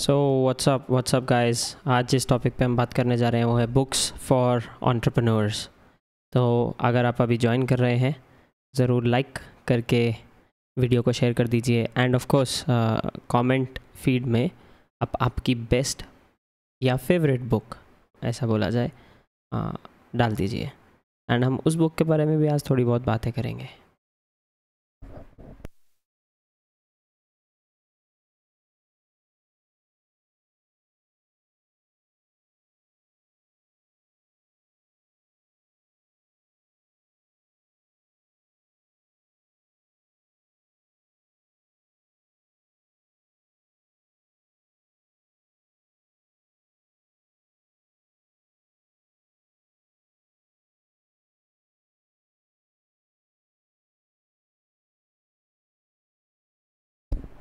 So what's up WhatsApp guys आज जिस topic पे हम बात करने जा रहे हैं वो है बुक्स फॉर ऑन्टरप्रनोर्स तो अगर आप अभी ज्वाइन कर रहे हैं ज़रूर लाइक करके वीडियो को शेयर कर दीजिए and of course comment feed में आप आपकी बेस्ट या फेवरेट बुक ऐसा बोला जाए uh, डाल दीजिए एंड हम उस बुक के बारे में भी आज थोड़ी बहुत बातें करेंगे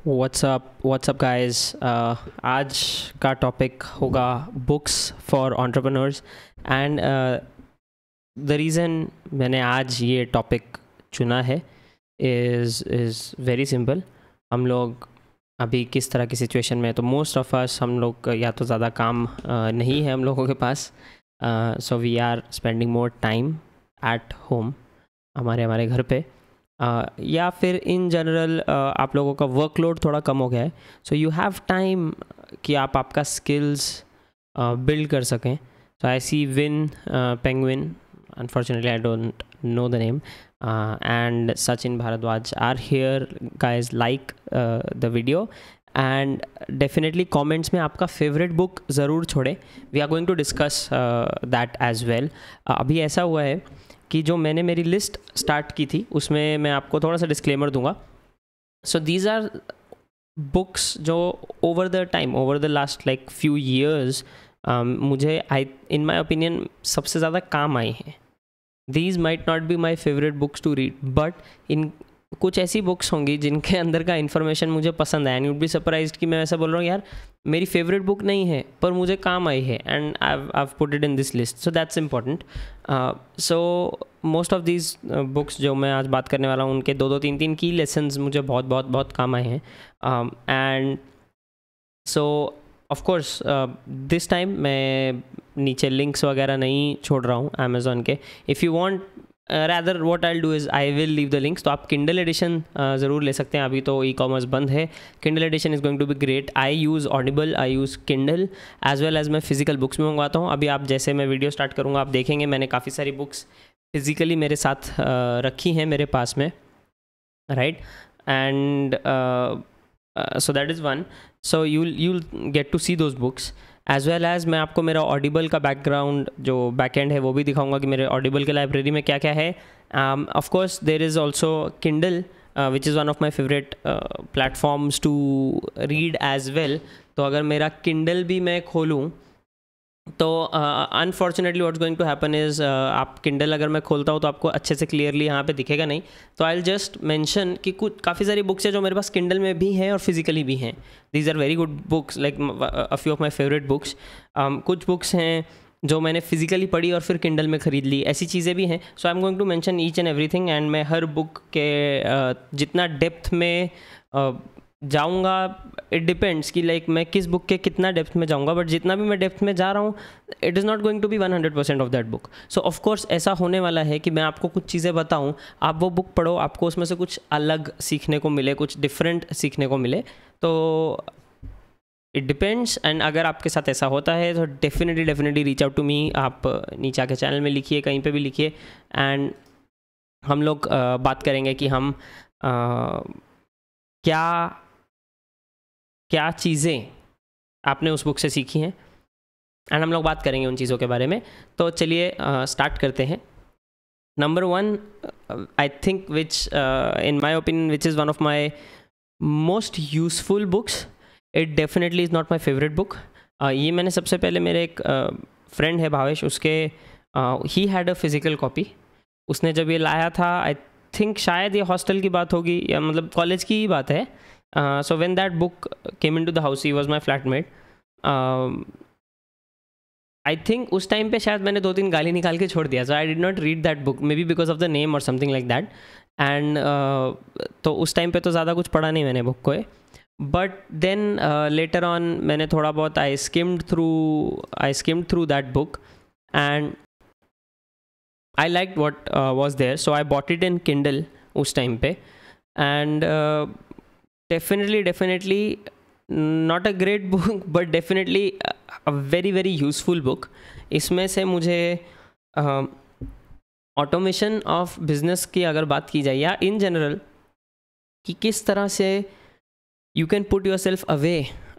व्हाट्सअप व्हाट्सअप गाइस आज का टॉपिक होगा books for entrepreneurs and the reason मैंने आज ये टॉपिक चुना है इज़ इज़ वेरी सिंपल हम लोग अभी किस तरह की सिचुएशन में तो मोस्ट ऑफ अस हम लोग या तो ज़्यादा काम uh, नहीं है हम लोगों के पास so we are spending more time at home हमारे हमारे घर पे या फिर इन जनरल आप लोगों का वर्कलोड थोड़ा कम हो गया है सो यू हैव टाइम कि आप आपका स्किल्स बिल्ड कर सकें so I see Win Penguin unfortunately I don't know the name and Sachin Bhardwaj are here का is like the video and definitely comments में आपका फेवरेट बुक ज़रूर छोड़ें we are going to discuss that as well अभी ऐसा हुआ है कि जो मैंने मेरी लिस्ट स्टार्ट की थी उसमें मैं आपको थोड़ा सा डिस्क्लेमर दूंगा सो दीज आर बुक्स जो over the time over the last like few years मुझे आई इन माई ओपिनियन सबसे ज़्यादा काम आई हैं these might not be my favourite books to read but इन कुछ ऐसी बुक्स होंगी जिनके अंदर का इन्फॉर्मेशन मुझे पसंद है एंड यूड बी सरप्राइज कि मैं ऐसा बोल रहा हूँ यार मेरी फेवरेट बुक नहीं है पर मुझे काम आई है and I I put it in this list so that's important so most of these books जो मैं आज बात करने वाला हूँ उनके दो दो तीन तीन की लेसन्स मुझे बहुत बहुत बहुत काम आए हैं and so of course this time मैं नीचे लिंक्स वगैरह नहीं छोड़ रहा हूँ अमेज़ोन के if you want rather what I do is I will leave the links तो आप किंडल एडिशन ज़रूर ले सकते हैं अभी तो ई कॉमर्स बंद है Kindle edition is going to be great I use Audible I use Kindle as well as मैं फिजिकल बुक्स में मंगवाता हूँ अभी आप जैसे मैं वीडियो स्टार्ट करूँगा आप देखेंगे मैंने काफ़ी सारी बुक्स फिज़िकली मेरे साथ uh, रखी हैं मेरे पास में right and so that is one so you you get to see those books as well as मैं आपको मेरा ऑडिबल का बैकग्राउंड जो बैक एंड है वो भी दिखाऊंगा कि मेरे ऑडिबल के लाइब्रेरी में क्या क्या है of course there is also Kindle which is one of my favourite platforms to read as well तो अगर मेरा किंडल भी मैं खोलूँ तो unfortunately what's going to happen is आप किंडल अगर मैं खोलता हूँ तो आपको अच्छे से क्लियरली यहाँ पे दिखेगा नहीं तो आई जस्ट मैंशन कि कुछ काफ़ी सारी बुक्स हैं जो मेरे पास किंडल में भी हैं और फिजिकली भी हैं these are very good books like a few of my favourite books कुछ बुक्स हैं जो मैंने फिजिकली पढ़ी और फिर किंडल में ख़रीद ली ऐसी चीज़ें भी हैं so I am going to mention each and everything and मैं हर बुक के uh, जितना डेप्थ में uh, जाऊँगा इट डिपेंड्स कि लाइक मैं किस बुक के कितना डेप्थ में जाऊँगा बट जितना भी मैं डेप्थ में जा रहा हूँ it is not going to be one hundred percent of that book so of course ऐसा होने वाला है कि मैं आपको कुछ चीज़ें बताऊँ आप वो बुक पढ़ो आपको उसमें से कुछ अलग सीखने को मिले कुछ डिफरेंट सीखने को मिले तो इट डिपेंड्स एंड अगर आपके साथ ऐसा होता है तो definitely definitely reach out to me आप नीचे आके चैनल में लिखिए कहीं पे भी लिखिए एंड हम लोग बात करेंगे कि हम क्या क्या चीज़ें आपने उस बुक से सीखी हैं एंड हम लोग बात करेंगे उन चीज़ों के बारे में तो चलिए स्टार्ट करते हैं number one I think which in my opinion which is one of my most useful books it definitely is not my favourite book ये मैंने सबसे पहले मेरे एक फ्रेंड uh, है भावेश उसके ही हैड अ फिज़िकल कॉपी उसने जब ये लाया था आई थिंक शायद ये हॉस्टल की बात होगी या मतलब कॉलेज की ही बात है so when that book came in to the house he was my flat flatmate. I um, think उस टाइम पे शायद मैंने दो तीन गाली निकाल के छोड़ दिया so I did not read that book may be because of the name और समथिंग लाइक दैट एंड तो उस टाइम पे तो ज़्यादा कुछ पढ़ा नहीं मैंने बुक को बट देन लेटर ऑन मैंने थोड़ा बहुत I skimmed through I skimmed through that book and I like what was there so I bought it in Kindle उस टाइम पे and definitely definitely not a great book but definitely a very very useful book इसमें से मुझे automation of business की अगर बात की जाए या इन जनरल कि किस तरह से you can put yourself away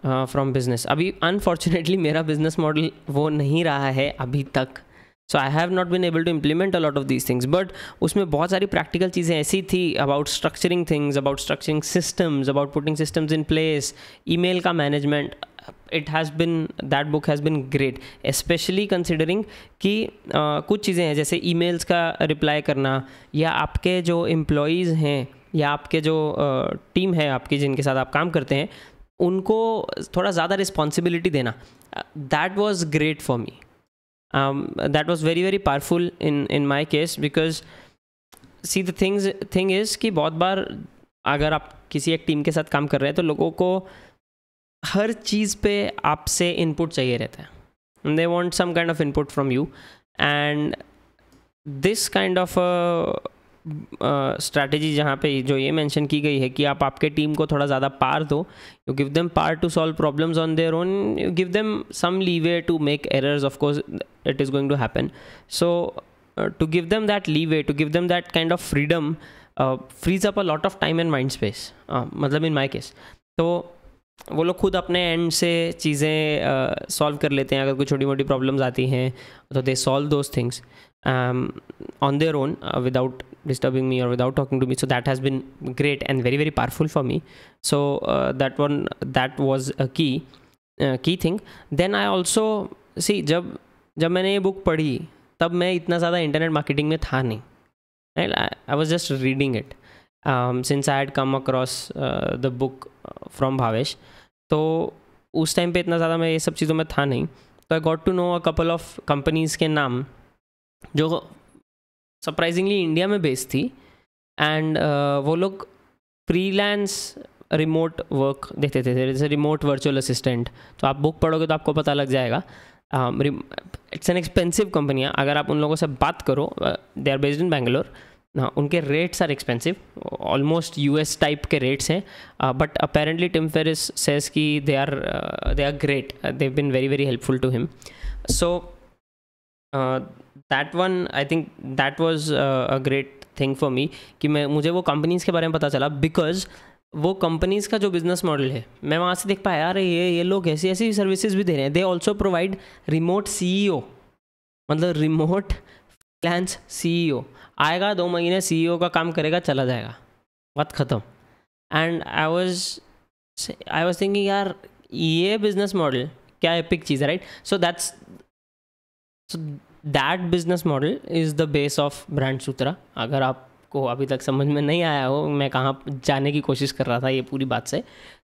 from business अभी अनफॉर्चुनेटली मेरा बिजनेस मॉडल वो नहीं रहा है अभी तक so I have not been able to implement a lot of these things but उसमें बहुत सारी प्रैक्टिकल चीज़ें ऐसी थी about structuring things about structuring systems about putting systems in place email का management it has been that book has been great specially considering कि कुछ चीज़ें हैं जैसे ई मेल्स का रिप्लाई करना या आपके जो एम्प्लॉयज़ हैं या आपके जो टीम है आपकी जिनके साथ आप काम करते हैं उनको थोड़ा ज़्यादा रिस्पॉन्सिबिलिटी देना that was great for me um, that was very very powerful in in my case because see the things thing is कि बहुत बार अगर आप किसी एक टीम के साथ काम कर रहे हैं तो लोगों को हर चीज़ पे आपसे इनपुट चाहिए रहता है they want some kind of input from you and this kind of strategy जहाँ पे जो ये मेंशन की गई है कि आप आपके टीम को थोड़ा ज़्यादा पार दो you give them power to solve problems on their own you give them some leeway to make errors of course it is going to happen so to give them that leeway to give them that kind of freedom frees up a lot of time and mind space मतलब in my case तो वो लोग खुद अपने and से चीज़ें solve कर लेते हैं अगर कोई छोटी मोटी प्रॉब्लम्स आती हैं तो they solve those things on their own without disturbing me और without talking to me so that has been great and very very powerful for me so that one that was a key key thing then I also see जब जब मैंने ये book पढ़ी तब मैं इतना ज़्यादा इंटरनेट मार्केटिंग में था नहीं I was just reading it um, since I had come across uh, the book uh, from Bhavesh. तो उस टाइम पे इतना ज़्यादा मैं ये सब चीज़ों में था नहीं तो I got to know a couple of companies के नाम जो सरप्राइजिंगली इंडिया में बेस्ड थी एंड uh, वो लोग फ्रीलांस रिमोट वर्क देते थे जैसे रिमोट वर्चुअल असिस्टेंट तो आप बुक पढ़ोगे तो आपको पता लग जाएगा इट्स एन एक्सपेंसिव कंपनियाँ अगर आप उन लोगों से बात करो they are based in Bangalore ना हाँ, उनके rates are expensive almost US type के रेट्स हैं but apparently Tim Ferriss says की they are they are great they been very very helpful to him so that one I think that was a great thing for me कि मैं मुझे वो companies के बारे में पता चला बिकॉज वो कंपनीज़ का जो बिजनेस मॉडल है मैं वहाँ से देख पाया यार ये ये लोग ऐसी ऐसी सर्विसेज भी दे रहे हैं दे ऑल्सो प्रोवाइड रिमोट सी मतलब रिमोट रिलायंस सीईओ e आएगा दो महीने सीईओ e का काम करेगा चला जाएगा बात ख़त्म and I was I was thinking यार ये बिजनेस मॉडल क्या एपिक चीज़ है right so that's so that business model is the base of brand Sutra अगर आपको अभी तक समझ में नहीं आया हो मैं कहाँ जाने की कोशिश कर रहा था ये पूरी बात से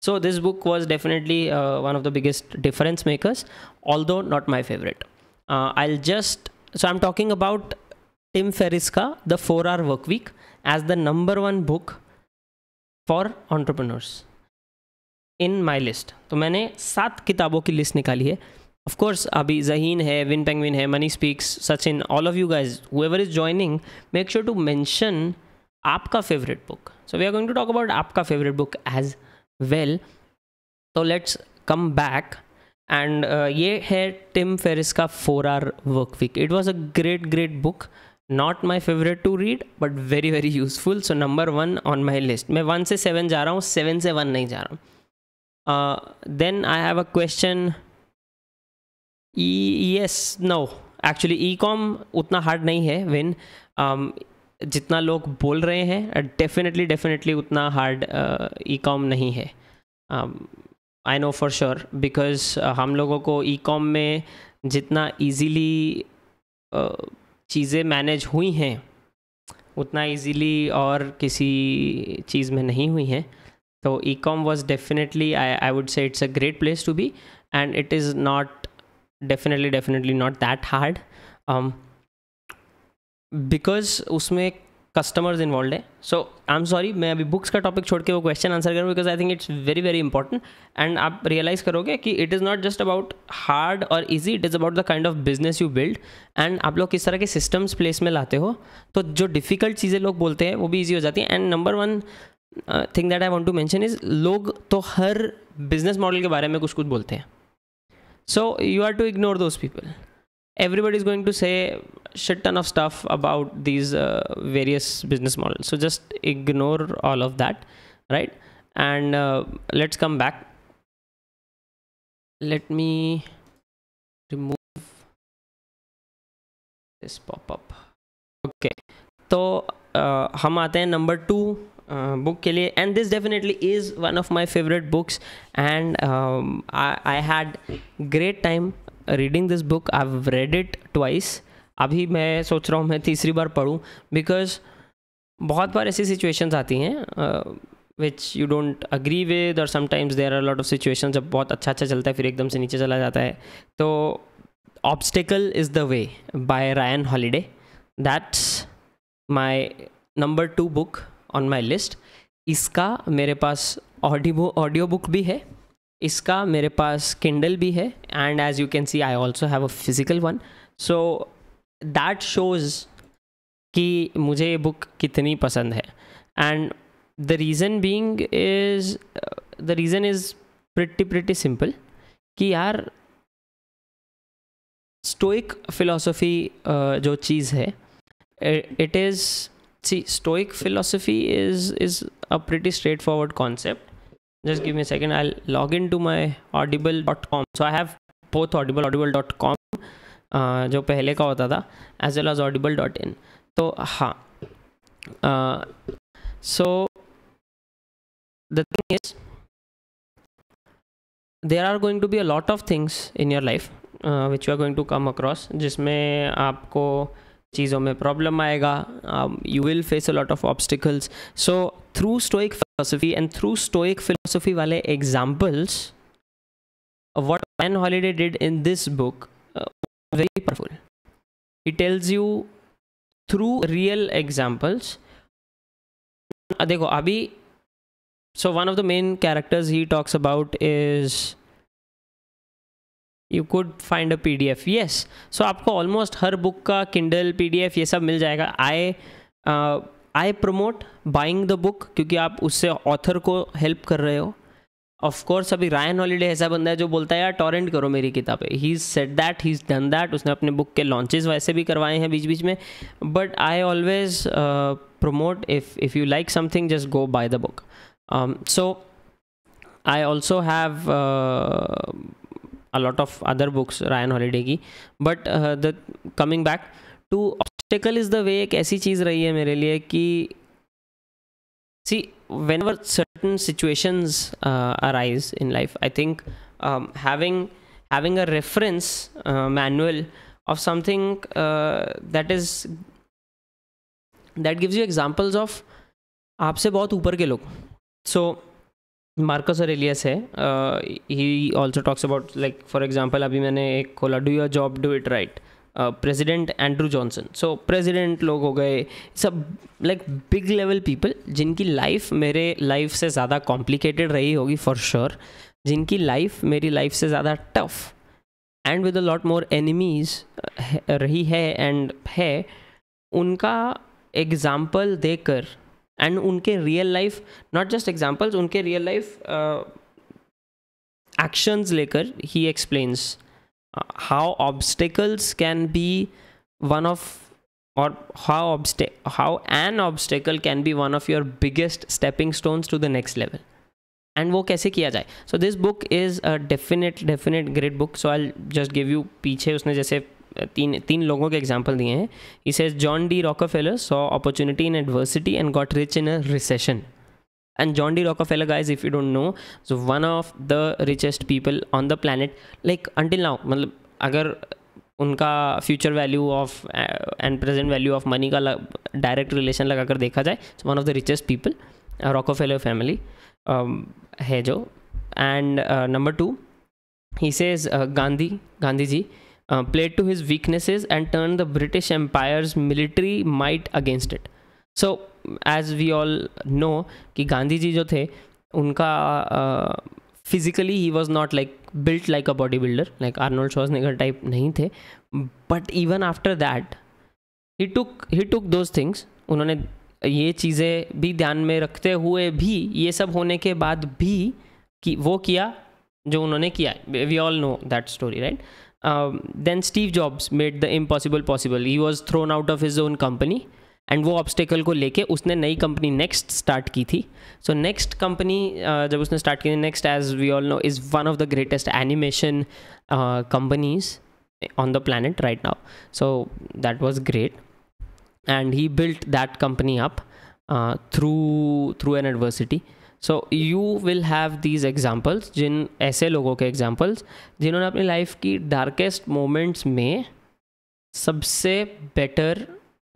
so this book was definitely one of the biggest difference makers although not my favourite I just so I am talking about Tim Ferriss का the four hour work week as the number one book for entrepreneurs in my list तो मैंने सात किताबों की list निकाली है of course अभी जहीन है विन पेंगविन है Money Speaks Sachin all of you guys whoever is joining make sure to mention आपका favourite book so we are going to talk about आपका फेवरेट बुक एज वेल तो let's come back and ये है Tim Ferriss का four hour work week it was a great great book not my favourite to read but very very useful so number one on my list मैं one से seven जा रहा हूँ seven से one नहीं जा रहा हूँ then I have a question e yes no actually e com उतना हार्ड नहीं है विन um, जितना लोग बोल रहे हैं डेफिनेटली डेफिनेटली उतना हार्ड ई कॉम नहीं है I know for sure because हम लोगों को ई कॉम में जितना ईजीली चीज़ें मैनेज हुई हैं उतना इजीली और किसी चीज़ में नहीं हुई हैं तो e com was definitely I I would say it's a great place to be and it is not definitely definitely not that hard because उसमें कस्टमर्स इन्वॉल्व है सो आई एम सॉरी मैं अभी बुक्स का टॉपिक छोड़ के वो question answer करूँ because I think it's very very important and आप रियलाइज़ करोगे कि it is not just about hard और easy it is about the kind of business you build and आप लोग किस तरह के सिस्टम्स प्लेस में लाते हो तो जो डिफ़िकल्ट चीज़ें लोग बोलते हैं वो भी ईजी हो जाती हैं and number one thing that I want to mention is लोग तो हर बिजनेस मॉडल के बारे में कुछ कुछ बोलते हैं so you are to ignore those people everybody is going to say shit ton of stuff about these uh, various business models so just ignore all of that right and uh, let's come back let me remove this pop-up okay So, uh, number two. हैं number two book के लिए and this definitely is one of my favourite books and I reading this book I have read it twice अभी मैं सोच रहा हूँ मैं तीसरी बार पढ़ूँ बिकॉज बहुत बार ऐसी सिचुएशंस आती हैं which you don't agree with और sometimes there are lot of situation जब बहुत अच्छा अच्छा चलता है फिर एकदम से नीचे चला जाता है तो obstacle is the way by Ryan Holiday that's my number two book on my list इसका मेरे पास ऑडियो ऑडियो बुक भी है इसका मेरे पास किंडल भी है and as you can see I also have a physical one so that shows कि मुझे ये बुक कितनी पसंद है and the reason being is the reason is pretty pretty simple कि यार स्टोइक फिलोसफी uh, जो चीज़ है it is see stoic philosophy is is a pretty straightforward concept just give me a second i'll log into my audible.com so i have both audible audible.com uh, जो पहले का होता था as well as Audible dot in तो हाँ so the thing is there are going to be a lot of things in your life which you are going to come across जिसमें आपको चीज़ों में प्रॉब्लम आएगा you will face a lot of obstacles so through stoic philosophy and through stoic philosophy वाले examples what an Holiday did in this book very powerful he tells you through real examples देखो अभी so one of the main characters he talks about is you could find a P D F yes so आपको almost हर book का Kindle P D F ये सब मिल जाएगा I I promote buying the book क्योंकि आप उससे ऑथर को हेल्प कर रहे हो ऑफ कोर्स अभी रायन हॉलीडे ऐसा बंदा है जो बोलता है यार टॉरेंट करो मेरी किताबें he is said that he is done that उसने अपने बुक के लॉन्चेस वैसे भी करवाए हैं बीच बीच में but I always promote if if you like something just go buy the book so I also have a of other books Ryan Holiday की but the coming back to obstacle is the way एक ऐसी चीज़ रही है मेरे लिए कि see whenever certain situations arise in life I think having having a reference manual of something that is that gives you examples of आपसे बहुत ऊपर के लोग सो मार्कस अरेलियस है he also talks about like for example अभी मैंने एक खोला do your job do it right president Andrew Johnson so president लोग हो गए सब लाइक बिग लेवल पीपल जिनकी लाइफ मेरे लाइफ से ज़्यादा कॉम्प्लिकेटेड रही होगी फॉर श्योर जिनकी लाइफ मेरी लाइफ से ज़्यादा tough and with a lot more enemies रही है एंड है उनका एग्ज़ाम्पल देकर एंड उनके real life not just examples उनके रियल लाइफ एक्शंस लेकर he explains how obstacles can be one of or how obsta- how an obstacle can be one of your biggest stepping stones to the next level and वो कैसे किया जाए so this book is a definite definite great book so I just give you पीछे उसने जैसे तीन तीन लोगों के एग्जाम्पल दिए हैं इसे John D Rockefeller saw opportunity in adversity and got rich in a recession and john d rockefeller guys if you don't know so one of the richest people on the planet like until now मतलब अगर उनका future value of and present value of money का direct relation लगा कर देखा जाए so one of the richest people Rockefeller family है जो and number two he says Gandhi Gandhi ji played to his weaknesses and turn the British empire's military might against it so as we all know कि गांधी जी जो थे उनका physically he was not like built like a body builder like Arnold Schwarzenegger type नहीं थे but even after that he took he took those things उन्होंने ये चीज़ें भी ध्यान में रखते हुए भी ये सब होने के बाद भी कि वो किया जो उन्होंने किया we all know that story right then Steve Jobs made the impossible possible he was thrown out of his own company and वो ऑब्स्टेकल को लेके उसने नई कंपनी नेक्स्ट स्टार्ट की थी सो नेक्स्ट कंपनी जब उसने स्टार्ट की next as we all know is one of the greatest animation companies on the planet right now so that was great and he built that company up through through an adversity so you will have these examples जिन ऐसे लोगों के examples जिन्होंने अपनी life की darkest moments में सबसे better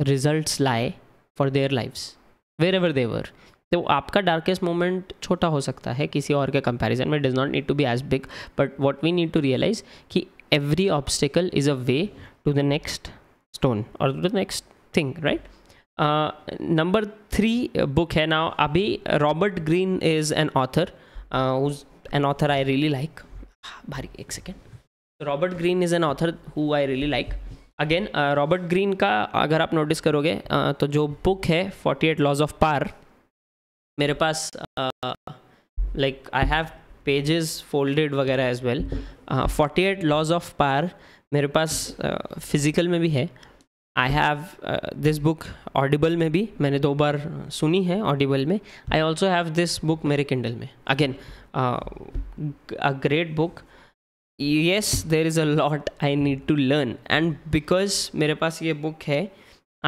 results लाए for their lifes wherever they were तो आपका डार्केस्ट मोमेंट छोटा हो सकता है किसी और के कंपैरिजन में does not need to be as big but what we need to realise कि every obstacle is a way to the next stone और to the next thing right number three book है ना अभी Robert Greene is an author an author I really like भारी एक second Robert Greene is an author who I really like again Robert Greene का अगर आप notice करोगे uh, तो जो बुक है forty eight laws of power मेरे पास like I have pages folded वगैरह as well forty eight laws of power मेरे पास फिज़िकल uh, में भी है I have this book Audible में भी मैंने दो बार सुनी है ऑडिबल में I also have this book मेरे किंडल में again a great book yes there is a lot I need to learn and because मेरे पास ये बुक है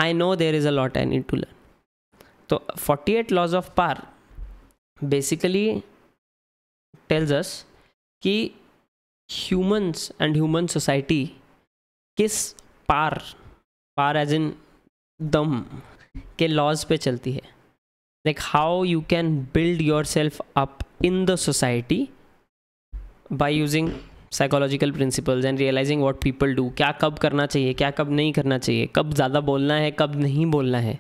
I know there is a lot I need to learn तो forty eight laws of power basically tells us कि humans and human society किस पार पार as in दम के laws पे चलती है like how you can build yourself up in the society by using psychological principles and realising what people do क्या कब करना चाहिए क्या कब नहीं करना चाहिए कब ज़्यादा बोलना है कब नहीं बोलना है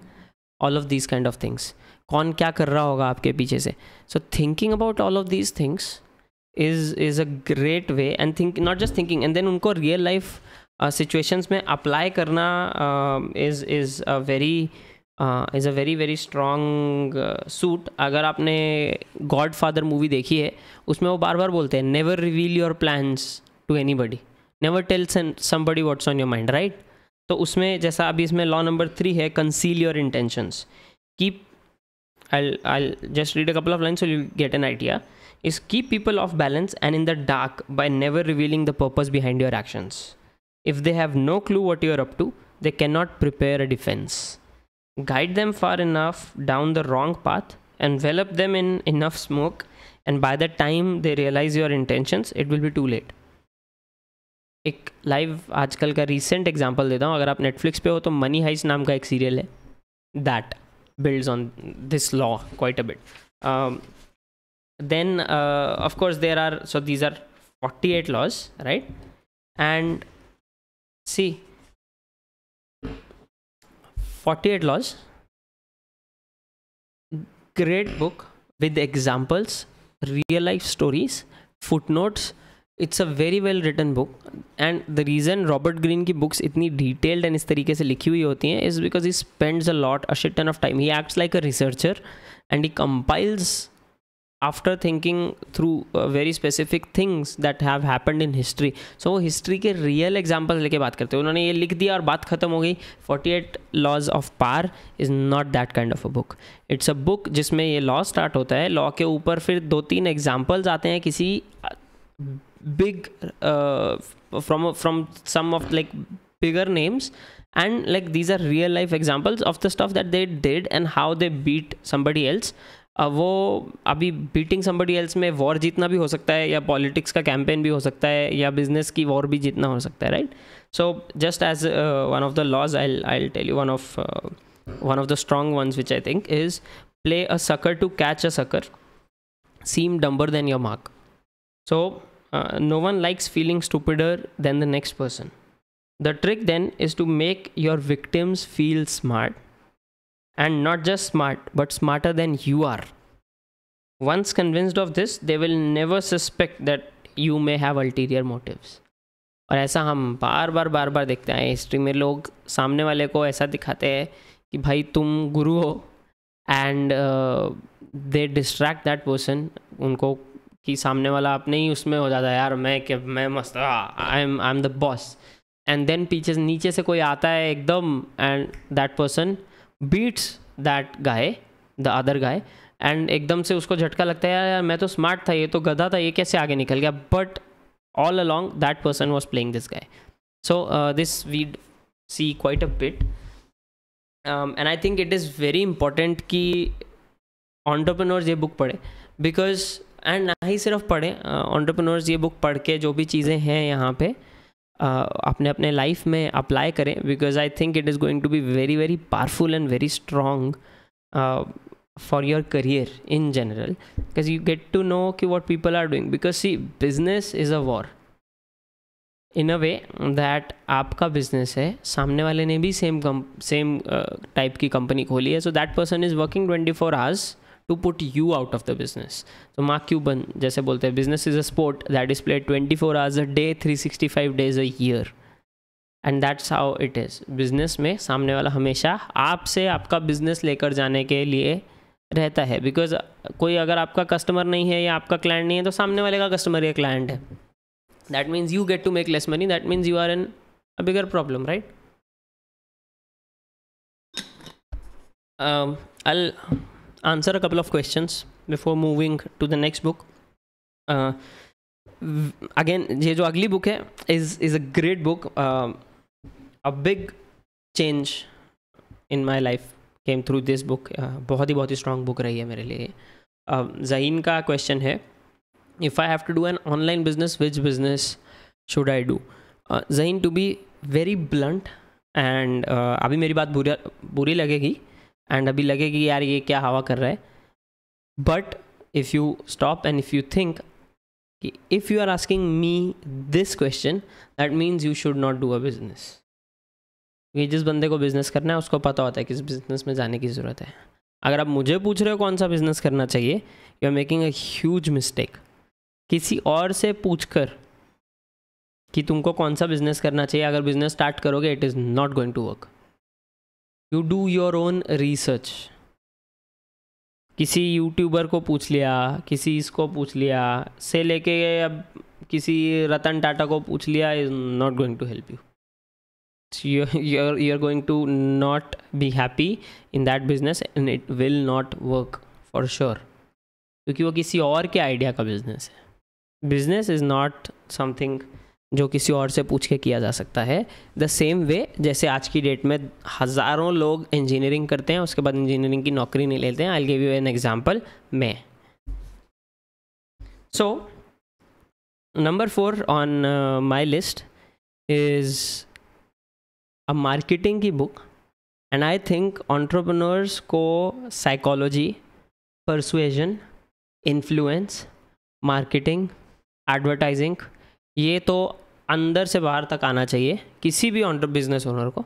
all of these kind of things कौन क्या कर रहा होगा आपके पीछे से so thinking about all of these things is is a great way and think not just thinking and then उनको रियल लाइफ सिचुएशंस में अप्लाई करना is is a very is a very very strong suit अगर आपने God father movie देखी है उसमें वो बार बार बोलते हैं never reveal your plans to anybody never tells an somebody what's on your mind right तो उसमें जैसा अभी इसमें लॉ नंबर थ्री है conceal your intentions keep I I just read a couple of line you get an idea is keep people off balance and in the dark by never revealing the purpose behind your actions if they have no clue what you up to they can not prepare a defence guide them far enough down the wrong path, envelop them in enough smoke, and by the time they realize your intentions, it will be too late. एक live आजकल का recent example देता हूँ अगर आप Netflix पे हो तो मनी हाइस नाम का एक serial builds on this law quite a bit. Um, then, uh, of course, there are so these are 48 laws, right? And see, 48 laws great book with examples real life stories footnotes it's a very well written book and the reason Robert Greene की books इतनी detailed and इस तरीके से लिखी हुई होती हैं is because he spends a lot a ton of time he acts like a researcher and he compiles after thinking through very specific things that have happened in history so वो history के real example लेके बात करते हैं उन्होंने ये लिख दिया और बात खत्म हो गई forty eight laws of power is not that kind of a book it's a book जिसमें ये लॉ स्टार्ट होता है लॉ के ऊपर फिर दो तीन एग्जाम्पल्स आते हैं किसी big from from some of like bigger names and like these are real life examples of the stuff that they did and how they beat somebody else वो अभी बीटिंग समबडी एल्स में war जीतना भी हो सकता है या politics का कैंपेन भी हो सकता है या बिजनेस की वॉर भी जीतना हो सकता है right so just as one of the laws I I tell you one of one of the strong ones which I think is play a sucker to catch a sucker seem dumber than your mark so no one likes feeling stupider than the next person the trick then is to make your victims feel smart and not just smart but smarter than you are once convinced of this they will never suspect that you may have ulterior motives और ऐसा हम बार बार बार बार देखते हैं history में लोग सामने वाले को ऐसा दिखाते हैं कि भाई तुम गुरु हो and they distract that person उनको कि सामने वाला अपने ही उसमें हो जाता है यार मैं कि मैं मस्त I am I am the boss and then पीछे नीचे से कोई आता है एकदम and that person beats that guy the other guy and एकदम से उसको झटका लगता है यार मैं तो स्मार्ट था ये तो गधा था ये कैसे आगे निकल गया but all along that person was playing this guy so this we'd see quite a bit and I think it is very important कि ऑन्टरप्रनोर्स ये बुक पढ़े बिकॉज एंड ना ही सिर्फ पढ़े ऑन्टरप्रनोर्स ये बुक पढ़ के जो भी चीज़ें हैं यहाँ पे अपने अपने लाइफ में अप्लाई करें because I think it is going to be very very powerful and very strong for your career in general because you get to know कि what people are doing because see business is a war in a way that आपका business है सामने वाले ने भी same कम same type की company खोली है so that person is working twenty four hours put you out of the business तो So क्यू बन जैसे बोलते हैं business sport that is sport twenty four hours a day three sixty five days a year and that's how it is business में सामने वाला हमेशा आपसे आपका बिजनेस लेकर जाने के लिए रहता है बिकॉज कोई अगर आपका कस्टमर नहीं है या आपका क्लाइंट नहीं है तो सामने वाले का कस्टमर या क्लाइंट है that means you get to make less money that means you are an a bigger problem right I'll answer a couple of questions before moving to the next book. Uh, again, ये जो अगली book है is is a great book. Uh, a big change in my life came through this book. Uh, बहुत ही बहुत ही strong book रही है मेरे लिए. Uh, जहीन का question है if I have to do an online business, which business should I do? Uh, Zain, to be very blunt, and uh, अभी मेरी बात बुरी बुरी लगेगी एंड अभी लगे कि यार ये क्या हवा कर रहा है but if you stop and if you think कि if you are asking me this question that means you should not do a business क्योंकि जिस बंदे को बिज़नेस करना है उसको पता होता है किस बिज़नेस में जाने की ज़रूरत है अगर आप मुझे पूछ रहे हो कौन सा बिज़नेस करना चाहिए you are making a huge mistake किसी और से पूछ कर कि तुमको कौन सा बिज़नेस करना चाहिए अगर बिज़नेस स्टार्ट करोगे it is not going to work you do your own research किसी यूट्यूबर को पूछ लिया किसी इसको पूछ लिया से लेके अब किसी रतन टाटा को पूछ लिया is not going to help you you are going to not be happy in that business and it will not work for sure क्योंकि वो किसी और के आइडिया का बिजनेस है बिजनेस इज़ नॉट समथिंग जो किसी और से पूछ के किया जा सकता है द सेम वे जैसे आज की डेट में हज़ारों लोग इंजीनियरिंग करते हैं उसके बाद इंजीनियरिंग की नौकरी नहीं लेते हैं I give you an example मैं so number four on my list is a marketing की book and I think entrepreneurs को psychology persuasion influence marketing advertising ये तो अंदर से बाहर तक आना चाहिए किसी भी ऑनटर बिजनेस ओनर को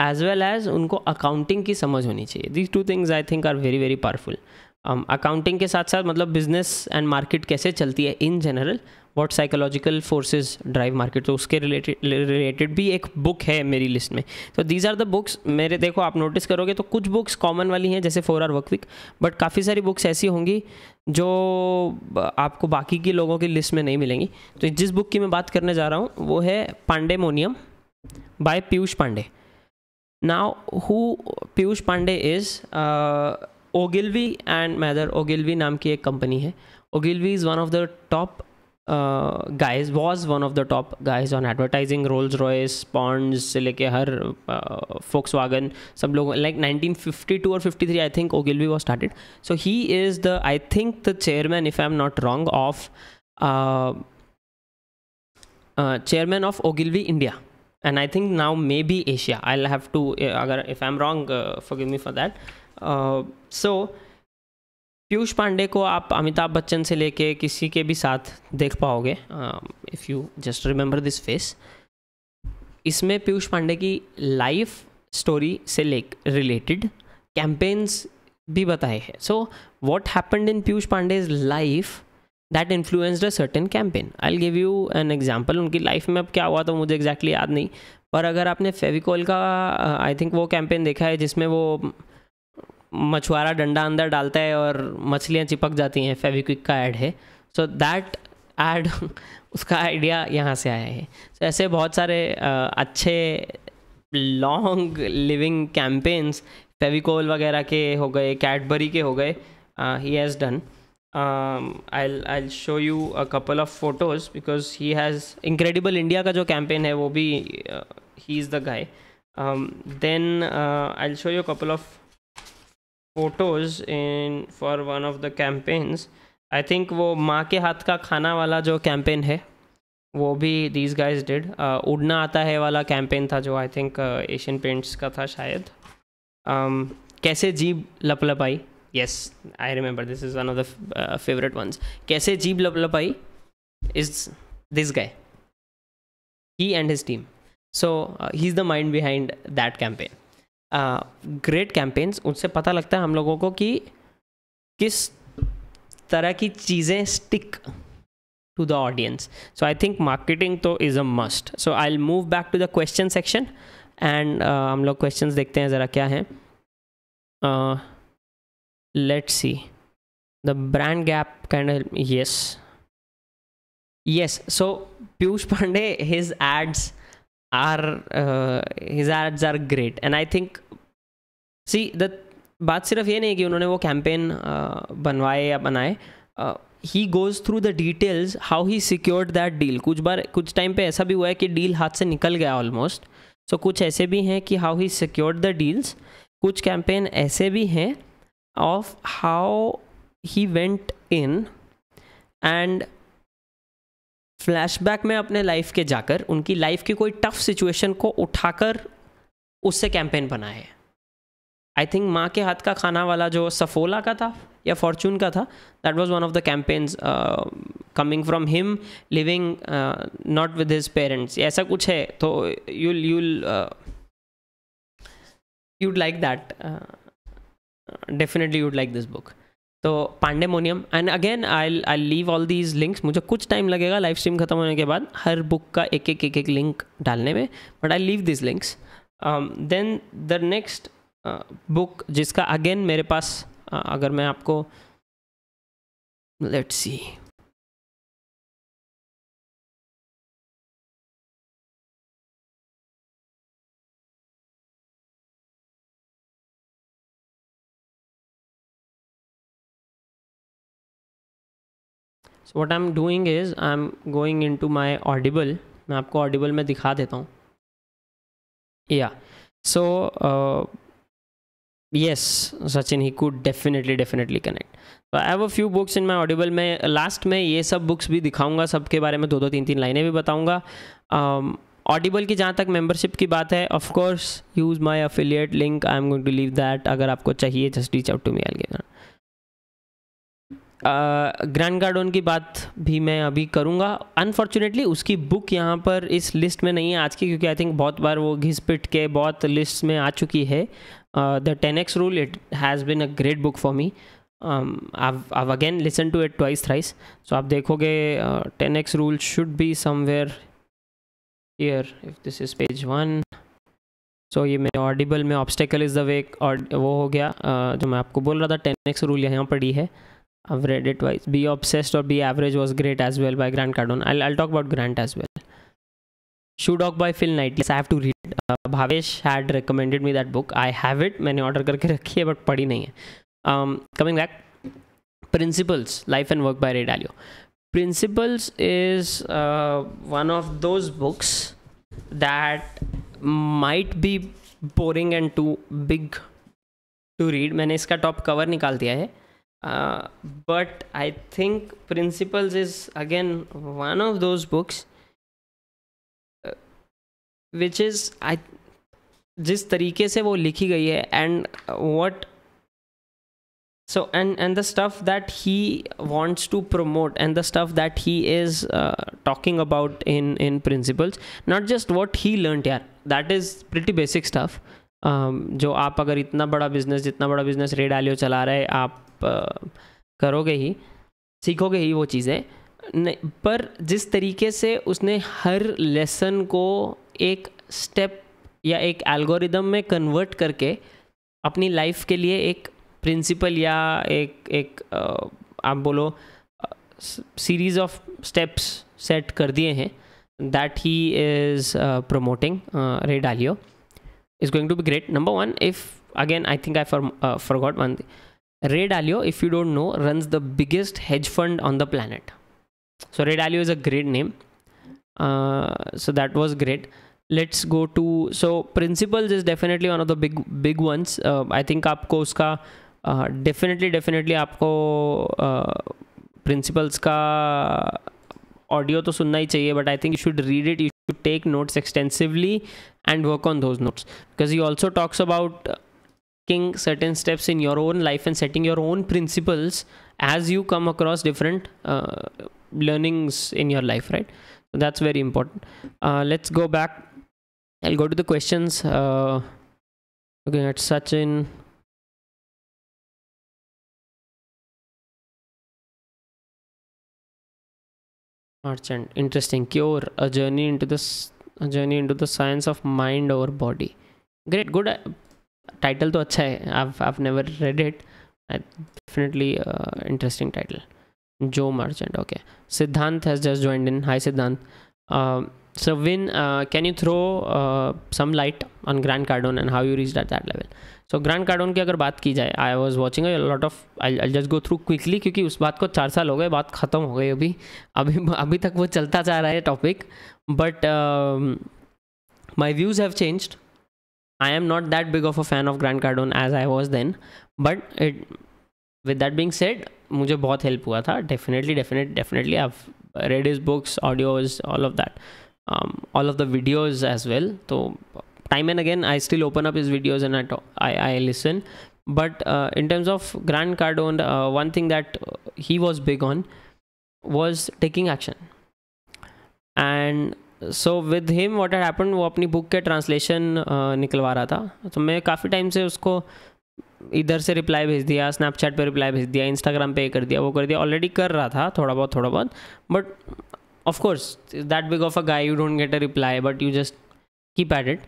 एज वेल एज उनको अकाउंटिंग की समझ होनी चाहिए these two things I think are very very powerful accounting के साथ साथ मतलब बिजनेस एंड मार्केट कैसे चलती है in general what psychological forces drive market तो उसके रिलेटेड रिलेटेड भी एक बुक है मेरी लिस्ट में तो दीज आर द बुक्स मेरे देखो आप नोटिस करोगे तो कुछ बुक्स कॉमन वाली हैं जैसे फोर आर वर्कविक बट काफ़ी सारी बुक्स ऐसी होंगी जो आपको बाकी के लोगों की लिस्ट में नहीं मिलेंगी तो जिस बुक की मैं बात करने जा रहा हूँ वो है Pandemonium by Piyush Pande now who Piyush Pande is Ogilvy and Mather Ogilvy नाम की एक कंपनी है Ogilvy is one of the top uh, guys was one of the top guys on advertising rolls royce ponds से लेके हर फोक्स वागन सब लोग लाइक 1952 और 53 I think Ogilvy was started so he is the I think the chairman if I am not wrong of chairman of Ogilvy India and I think now may be Asia I have to अगर if I am wrong forgive me for that so Piyush Pande को आप अमिताभ बच्चन से लेके किसी के भी साथ देख पाओगे if you just remember this face इसमें पीयूष पांडे की लाइफ स्टोरी से ले रिलेटेड कैंपेन्स भी बताए हैं so what happened in Piyush Pande is life that influenced a certain campaign I give you an example उनकी लाइफ में अब क्या हुआ तो मुझे एग्जैक्टली exactly याद नहीं पर अगर आपने फेविकॉल का आई uh, थिंक वो कैंपेन देखा है जिसमें वो मछुआरा डंडा अंदर डालता है और मछलियाँ चिपक जाती हैं फेविक्विक का ऐड है सो दैट ऐड उसका आइडिया यहाँ से आया है सो so, ऐसे बहुत सारे आ, अच्छे लॉन्ग लिविंग कैंपेन्स फेविकोल वगैरह के हो गए कैडबरी के हो गए he has done I I show you a couple of photos because he has Incredible India का जो कैंपेन है वो भी he is the guy then I show you couple of photos in for one of the campaigns I think वो माँ के हाथ का खाना वाला जो कैंपेन है वो भी दीज गाइज डिड उड़ना आता है वाला कैंपेन था जो आई थिंक एशियन पेंट्स का था शायद um, कैसे जीप लप लप I yes I remember this is one of the favourite ones कैसे जीप लप लप I is this guy he and his team so he is the mind behind that campaign great campaigns उनसे पता लगता है हम लोगों को कि किस तरह की चीज़ें stick to the audience so I think marketing तो is a must so I move back to the question section and हम लोग क्वेश्चन देखते हैं ज़रा क्या है let see the brand gap canned yes yes so Piyush Pande his ads are his ads are great and I think see the बात सिर्फ ये नहीं कि उन्होंने वो कैंपेन बनवाए या बनाए he goes through the details how he secured that deal कुछ बार कुछ टाइम पे ऐसा भी हुआ है कि डील हाथ से निकल गया ऑलमोस्ट सो so, कुछ ऐसे भी हैं कि how he secured the deals कुछ कैंपेन ऐसे भी हैं of how he went in and flashback में अपने लाइफ के जाकर उनकी लाइफ की कोई टफ सिचुएशन को उठाकर उससे कैंपेन बनाए है आई थिंक माँ के हाथ का खाना वाला जो सफोला का था या फॉर्चून का था that was one of the campaigns coming from him living not with his parents ऐसा कुछ है तो you'll you'll you'd like that definitely you'd like this book तो Pandemonium and again I I leave all these links मुझे कुछ time लगेगा live stream खत्म होने के बाद हर बुक का एक एक एक एक लिंक डालने में but I leave this links then the next book जिसका अगेन मेरे पास uh, अगर मैं आपको let's see so what I am doing is I am going into my Audible मैं आपको ऑडिबल में दिखा देता हूँ या so yes Sachin he could definitely definitely connect I have a few books in my Audible में last में ये सब बुक्स भी दिखाऊंगा सब के बारे में दो दो तीन तीन लाइनें भी बताऊंगा ऑडिबल um, की जहाँ तक मेंबरशिप की बात है of course use my affiliate link I am going to leave that अगर आपको चाहिए just reach out to me I Grant Cardone की बात भी मैं अभी करूँगा अनफॉर्चुनेटली उसकी बुक यहाँ पर इस लिस्ट में नहीं है आज की क्योंकि आई थिंक बहुत बार वो घिस पिट के बहुत लिस्ट में आ चुकी है the ten X rule it has been a great book for me I've again listen to it twice thrice so आप देखोगे ten X rule should be somewhere here if this is page one so so, ये मेरे Audible में obstacle is the वे और वो हो गया uh, जो मैं आपको बोल रहा था टेन एक्स रूल यहाँ पर डी है I've read it twice. Be Obsessed or Be Average was great as well by Grant Cardone. I'll, I'll talk about Grant as well. Shoe Dog by Phil Knight. Yes, I have to read it. Uh, Bhavesh had recommended me that book. I have it. मैंने order करके रखी है but पढ़ी नहीं है coming back, Principles, Life and Work by Ray Dalio. principles is uh, one of those books that might be boring and too big to read मैंने इसका top cover निकाल दिया है Uh, but I think Principles is again one of those books uh, which is I just the से वो लिखी गई है and what so and and the stuff that he wants to promote and the stuff that he is uh, talking about in in principles not just what he learned here. that is pretty basic stuff जो आप अगर इतना बड़ा business जितना बड़ा business red आलियो चला रहे आप करोगे ही सीखोगे ही वो चीज़ें पर जिस तरीके से उसने हर लेसन को एक स्टेप या एक एल्गोरिदम में कन्वर्ट करके अपनी लाइफ के लिए एक प्रिंसिपल या एक एक आप बोलो सीरीज ऑफ स्टेप्स सेट कर दिए हैं that he is promoting Ray Dalio is going to be great number one if again i think i for, uh, forgot one thing ray dalio if you don't know runs the biggest hedge fund on the planet so ray dalio is a great name uh, so that was great let's go to so principles is definitely one of the big big ones uh, i think aapko uska uh, definitely definitely आपको uh, principles ka का to तो सुनना ही चाहिए but I think you should read it you should take notes extensively and work on those notes because he also talks about uh, taking certain steps in your own life and setting your own principles as you come across different uh, learnings in your life right so that's very important uh, let's go back i'll go to the questions uh, looking at sachin Merchant, interesting. Cure, a journey into this journey in to the science of mind और body great good title तो अच्छा है I I never read it definitely interesting title जो merchant okay Siddhant has just joined in hi Siddhant so when can you throw some light on Grant Cardone and how you reach at that level so Grant Cardone की अगर बात की जाए I was watching lot of I I just go through quickly क्योंकि उस बात को चार साल हो गए बात खत्म हो गई अभी अभी अभी तक वो चलता जा रहा है topic but um, my views have changed i am not that big of a fan of grand cardone as i was then but it with that being said मुझे बहुत हेल्प हुआ था definitely, definite definitely I read his books audios all of that all of the videos as well. So time and again i still open up his videos and i talk, I, I, listen but uh, in terms of grand cardone uh, one thing that he was big on was taking action and so with him what had happen वो अपनी book के translation निकलवा रहा था तो मैं काफ़ी time से उसको इधर से रिप्लाई भेज दिया स्नैपचैट पे रिप्लाई भेज दिया इंस्टाग्राम पे कर दिया वो कर दिया ऑलरेडी कर रहा था थोड़ा बहुत थोड़ा बहुत but of course that big of a guy you don't get a reply but you just keep at it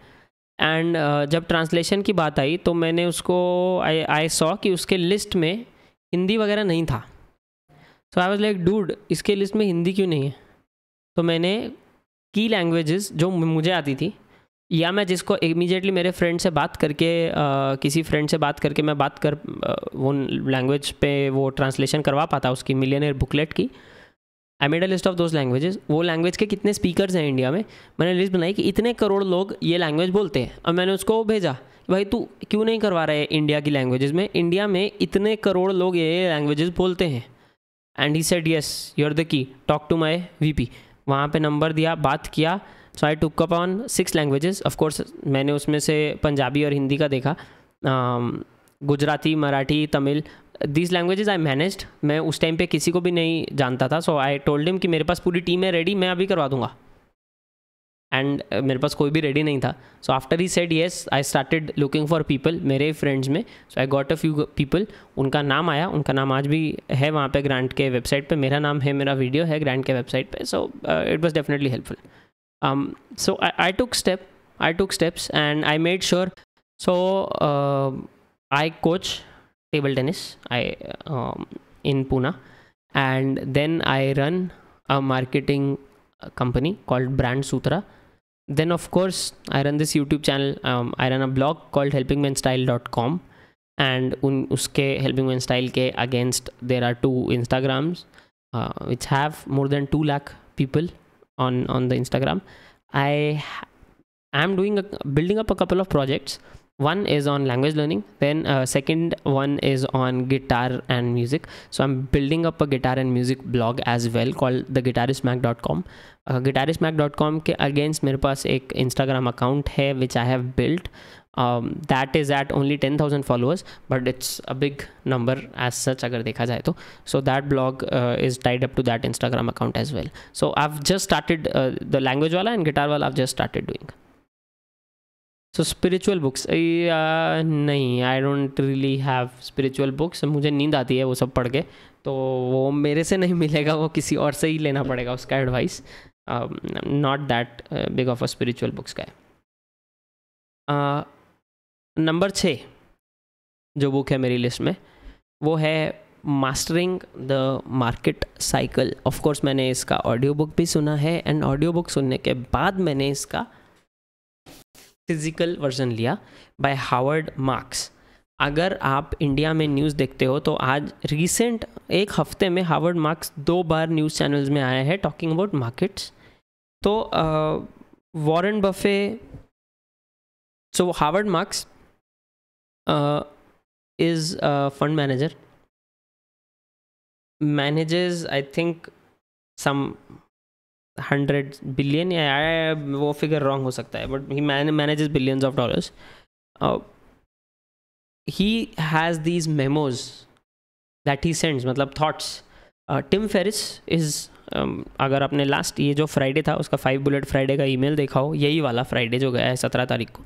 and जब ट्रांसलेशन की बात आई तो मैंने उसको आई आई सॉ कि उसके लिस्ट में हिंदी वगैरह नहीं था so I was like dude इसके लिस्ट में हिंदी क्यों नहीं है तो मैंने की लैंग्वेजेस जो मुझे आती थी या मैं जिसको इमीजिएटली मेरे फ्रेंड से बात करके आ, किसी फ्रेंड से बात करके मैं बात कर वो लैंग्वेज पे वो ट्रांसलेशन करवा पाता उसकी मिलियनर बुकलेट की I made a list of those languages वो लैंग्वेज के कितने स्पीकर्स हैं इंडिया में मैंने लिस्ट बनाई कि इतने करोड़ लोग ये लैंग्वेज बोलते हैं और मैंने उसको भेजा भाई तू क्यों नहीं करवा रहे इंडिया की लैंग्वेजेस में इंडिया में इतने करोड़ लोग ये लैंग्वेजेस बोलते हैं and he said yes you are the key talk to my V P वहाँ पे नंबर दिया बात किया so I took up on six languages of course मैंने उसमें से पंजाबी और हिंदी का देखा um, Gujarati Marathi Tamil these languages I manage मैं उस टाइम पे किसी को भी नहीं जानता था सो आई टोल्ड हिम कि मेरे पास पूरी टीम है रेडी मैं अभी करवा दूंगा एंड uh, मेरे पास कोई भी रेडी नहीं था so after he said yes I started looking for people मेरे फ्रेंड्स में so I got a few people उनका नाम आया उनका नाम आज भी है वहाँ पे ग्रांट के वेबसाइट पे मेरा नाम है मेरा वीडियो है ग्रांट के वेबसाइट पे so it was definitely helpful so I took step I took steps and I made sure so I coach table tennis I in Poona and then I run a marketing company called brand Sutra then of course i run this youtube channel um, i run a blog called helpingmenstyle.com and un, uske HelpingMenStyle, ke against there are two instagrams uh, which have more than 2 lakh people on on the instagram i am doing a, building up a couple of projects one is on language learning then uh, second one is on guitar and music so i'm building up a guitar and music blog as well called theguitaristmac.com guitarist Mac dot com के against मेरे पास एक Instagram account है which I have built that is at only ten thousand followers but it's a big number as such अगर देखा जाए तो so that blog is tied up to that Instagram account as well so I just started the language वाला and guitar वाला I've just started doing so spiritual books नहीं I don't really have spiritual books मुझे नींद आती है वो सब पढ़ के तो वो मेरे से नहीं मिलेगा वो किसी और से ही लेना पड़ेगा उसका advice not that big of a spiritual books का है uh, नंबर uh, छः जो बुक है मेरी लिस्ट में वो है mastering the market cycle of course मैंने इसका ऑडियो बुक भी सुना है एंड ऑडियो बुक सुनने के बाद मैंने इसका फिजिकल वर्जन लिया बाय हावर्ड मार्क्स अगर आप इंडिया में न्यूज़ देखते हो तो आज रिसेंट एक हफ्ते में हार्वर्ड मार्क्स दो बार न्यूज़ चैनल्स में आया है टॉकिंग अबाउट मार्केट्स तो Warren Buffett so Howard Marks is fund manager manages I think some hundred billion या वो फिगर रॉन्ग हो सकता है but he manages billions of dollars he has these memos that he sends मतलब that's Tim Ferriss is अगर आपने last ये जो फ्राइडे था उसका फाइव बुलेट फ्राइडे का ईमेल देखा हो यही वाला फ्राइडे जो गया है सत्रह तारीख को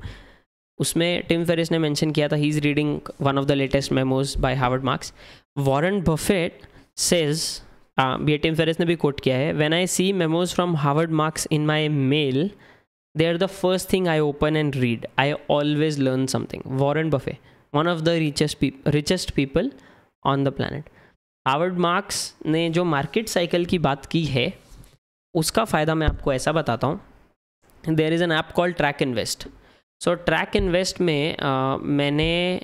उसमें टिम फेरिस ने मेंशन किया था he is reading one of the latest memos by Howard Marks Warren Buffett says ये टिम फेरिस ने भी कोट किया है when I see memos from Howard Marks in my mail they are the first thing I open and read I always learn something Warren Buffett one of the richest richest people on the planet Howard Marks ने जो market cycle की बात की है उसका फ़ायदा मैं आपको ऐसा बताता हूँ there is an app call track invest so track invest में आ, मैंने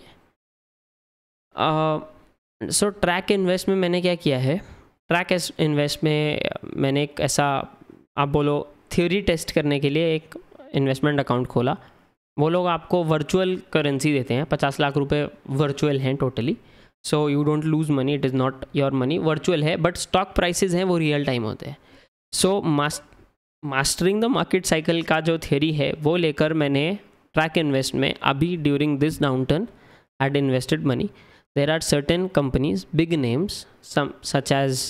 सो ट्रैक इन्वेस्ट में मैंने क्या किया है ट्रैक इन्वेस्ट में मैंने एक ऐसा आप बोलो थ्योरी टेस्ट करने के लिए एक इन्वेस्टमेंट अकाउंट खोला वो लोग आपको वर्चुअल करेंसी देते हैं पचास लाख रुपए वर्चुअल हैं totally so you don't lose money it is not your money virtual है बट स्टॉक प्राइसेज हैं वो रियल टाइम होते हैं so mast mastering the market cycle का जो थियरी है वो लेकर मैंने ट्रैक इन्वेस्ट में अभी during this downturn had invested money there are certain companies big names some such as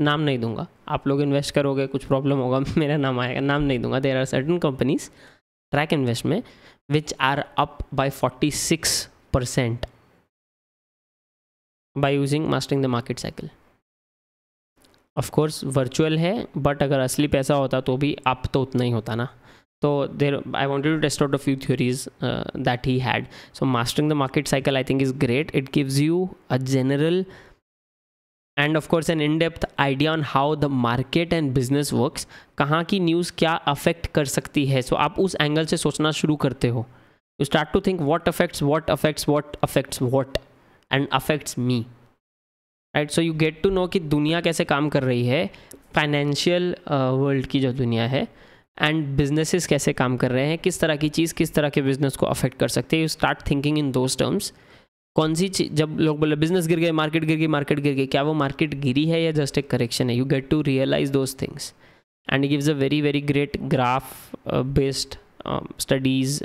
नाम नहीं दूंगा आप लोग इन्वेस्ट करोगे कुछ प्रॉब्लम होगा मेरा नाम आएगा नाम नहीं दूंगा there are certain companies track invest में which are up by 46 percent by using mastering the market cycle of course virtual है बट अगर असली पैसा होता तो भी अप तो उतना ही होता ना तो there I want to test out a few theories that he had so mastering the market cycle I think is great it gives you a general and of course an in depth idea on how the market and business works कहाँ की news क्या affect कर सकती है सो so, आप उस angle से सोचना शुरू करते हो you start to think what affects what affects what affects what and affects me right so you get to know कि दुनिया कैसे काम कर रही है फाइनेंशियल वर्ल्ड uh, की जो दुनिया है एंड बिजनेसिस कैसे काम कर रहे हैं किस तरह की चीज़ किस तरह के बिजनेस को अफेक्ट कर सकते हैं you start thinking in those terms कौन सी चीज जब लोग बोले बिजनेस गिर गए मार्केट गिर गई मार्केट गिर गई क्या वो मार्केट गिरी है या जस्ट एक करेक्शन है you get to realise those things and gives a very very great graph based studies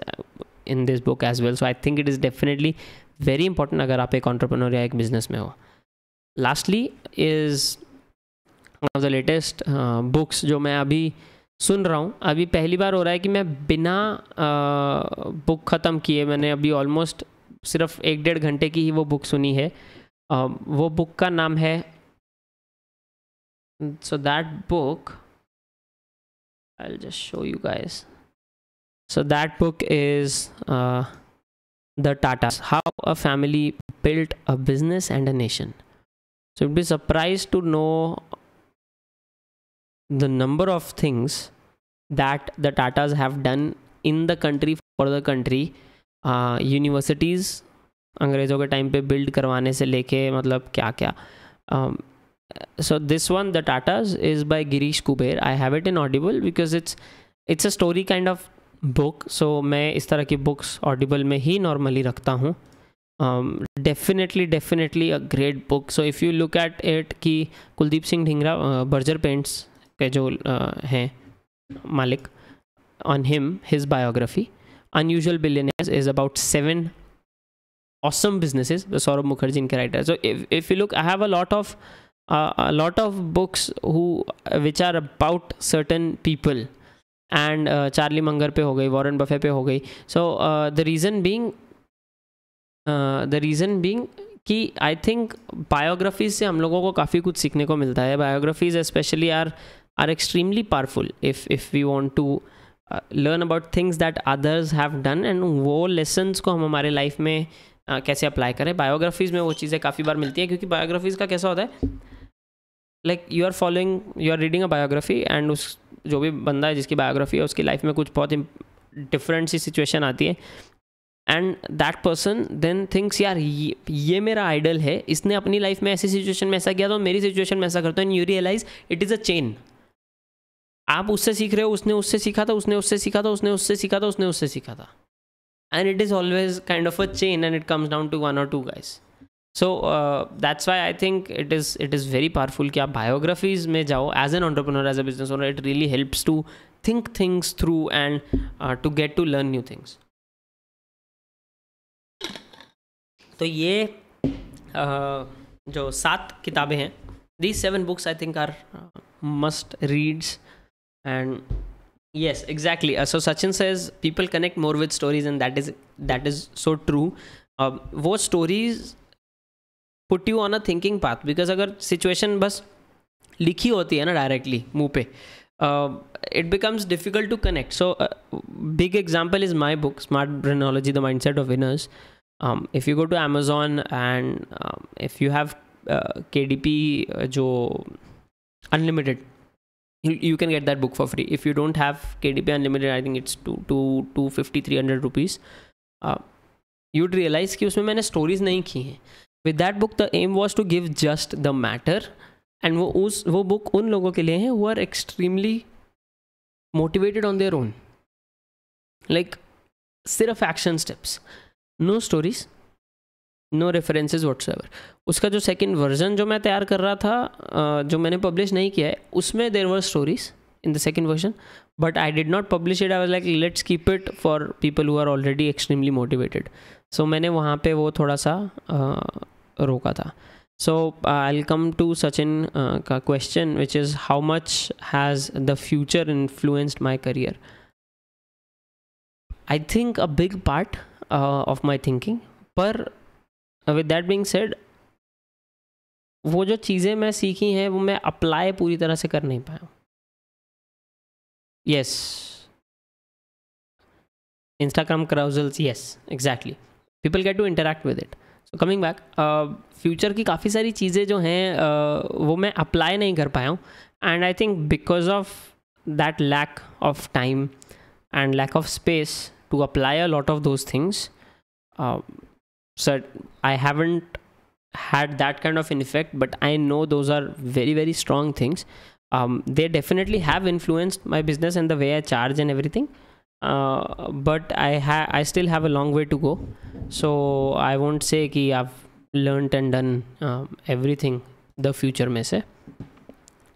in this book as well so I think it is definitely very important अगर आप एक entrepreneur या एक business में हो lastly is one of the latest books जो मैं अभी सुन रहा हूँ अभी पहली बार हो रहा है कि मैं बिना बुक uh, ख़त्म किए मैंने अभी ऑलमोस्ट सिर्फ एक डेढ़ घंटे की ही वो बुक सुनी है वो बुक का नाम है so that book I just show you guys so that book is the Tata how a family built a business and a nation so it be surprise to know the number of things that the Tatas have done in the country for the country universities अंग्रेज़ों के time पे build करवाने से लेके मतलब क्या क्या so this one the Tatas is by Girish Kuber I have it in Audible because it's it's a story kind of book so मैं इस तरह की बुक्स ऑडिबल में ही नॉर्मली रखता हूँ definitely definitely a great book so if you look at it कि Kuldip Singh Dhingra Berger uh, paints के जो uh, हैं मालिक on him his biography unusual billionaires is about seven awesome businesses the saurabh mukherjee inca writer so if, if you look i have a lot of uh, a lot of books who which are about certain people and Charlie Munger पे हो गई Warren Buffett पे हो गई so the reason being the reason being कि I think biographies से हम लोगों को काफ़ी कुछ सीखने को मिलता है biographies specially are are extremely powerful if if we want to learn about things that others have done and वो लेसन्स को हम हमारे लाइफ में uh, कैसे अप्लाई करें बायोग्राफीज़ में वो चीज़ें काफ़ी बार मिलती हैं क्योंकि बायोग्राफीज़ का कैसा होता है like you are following you are reading a biography and उस जो भी बंदा है जिसकी बायोग्राफी है उसकी लाइफ में कुछ बहुत डिफरेंट सी सिचुएशन आती है and that person then thinks यार ये, ये मेरा आइडल है इसने अपनी लाइफ में ऐसी सिचुएशन में ऐसा किया तो मेरी सिचुएशन में ऐसा करता हूँ and you realise it is a chain आप उससे सीख रहे हो उसने उससे सीखा था उसने उससे सीखा था उसने उससे सीखा था उसने उससे सीखा था and it is always kind of a chain and it comes down to one और two guys so that's why I think it is it is very powerful कि आप बायोग्राफीज में जाओ as an entrepreneur as a business owner it really helps to think things through and to get to learn new things तो ये uh, जो सात किताबें हैं these seven books I think are must reads and yes exactly uh, so sachin says people connect more with stories and that is that is so true uh, stories put you on a thinking path because अगर situation बस लिखी होती directly मुंह uh, it becomes difficult to connect so uh, big example is my book smart brainology the mindset of winners um, if you go to amazon and um, if you have uh, kdp uh, jo unlimited you, you can get that book for free if you don't have kdp unlimited i think it's 2 2 250 300 rupees uh, you'd realize कि उसमें मैंने stories नहीं की हैं with that book the aim was to give just the matter and वो उस वो book उन लोगों के लिए है वो are extremely motivated on their own like सिर्फ action steps no stories no references ever उसका जो सेकेंड वर्जन जो मैं तैयार कर रहा था जो मैंने पब्लिश नहीं किया है उसमें there were stories in the second version but I did not publish it I was like let's keep it for people who are already extremely motivated so मैंने वहाँ पर वो थोड़ा सा रोका था सो आई टू सचिन का question which is how much has the future influenced my career I think a big part of my thinking पर विद डैट बिंग सेड वो जो चीज़ें मैं सीखी हैं वो मैं अप्लाई पूरी तरह से कर नहीं पाया yes Instagram carousels yes exactly people get to interact with it so coming back future की काफ़ी सारी चीज़ें जो हैं uh, वो मैं अप्लाई नहीं कर पाया हूँ and I think because of that lack of time and lack of space to apply a lot of those things so i haven't had that kind of an effect but i know those are very very strong things um, they definitely have influenced my business and the way i charge and everything uh, but i ha- i still have a long way to go so i won't say ki i've learned and done um, everything the future may say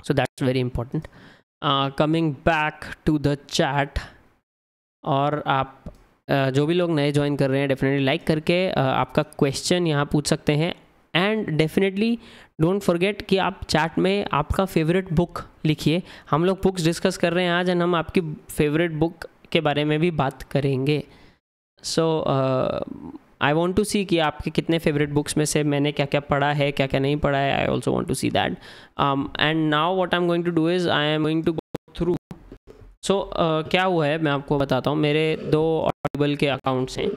so that's very important uh, coming back to the chat or आप जो भी लोग नए join कर रहे हैं definitely like करके आपका क्वेश्चन यहाँ पूछ सकते हैं एंड डेफिनेटली डोंट फॉरगेट कि आप चैट में आपका फेवरेट बुक लिखिए हम लोग बुक्स डिस्कस कर रहे हैं आज एंड हम आपकी फेवरेट बुक के बारे में भी बात करेंगे सो आई वॉन्ट टू सी कि आपके कितने फेवरेट बुक्स में से मैंने क्या क्या पढ़ा है क्या क्या नहीं पढ़ा है I also want to see that and now what I am going to do is I am going to so so, uh, क्या हुआ है मैं आपको बताता हूँ मेरे दो ऑडिबल के अकाउंट्स हैं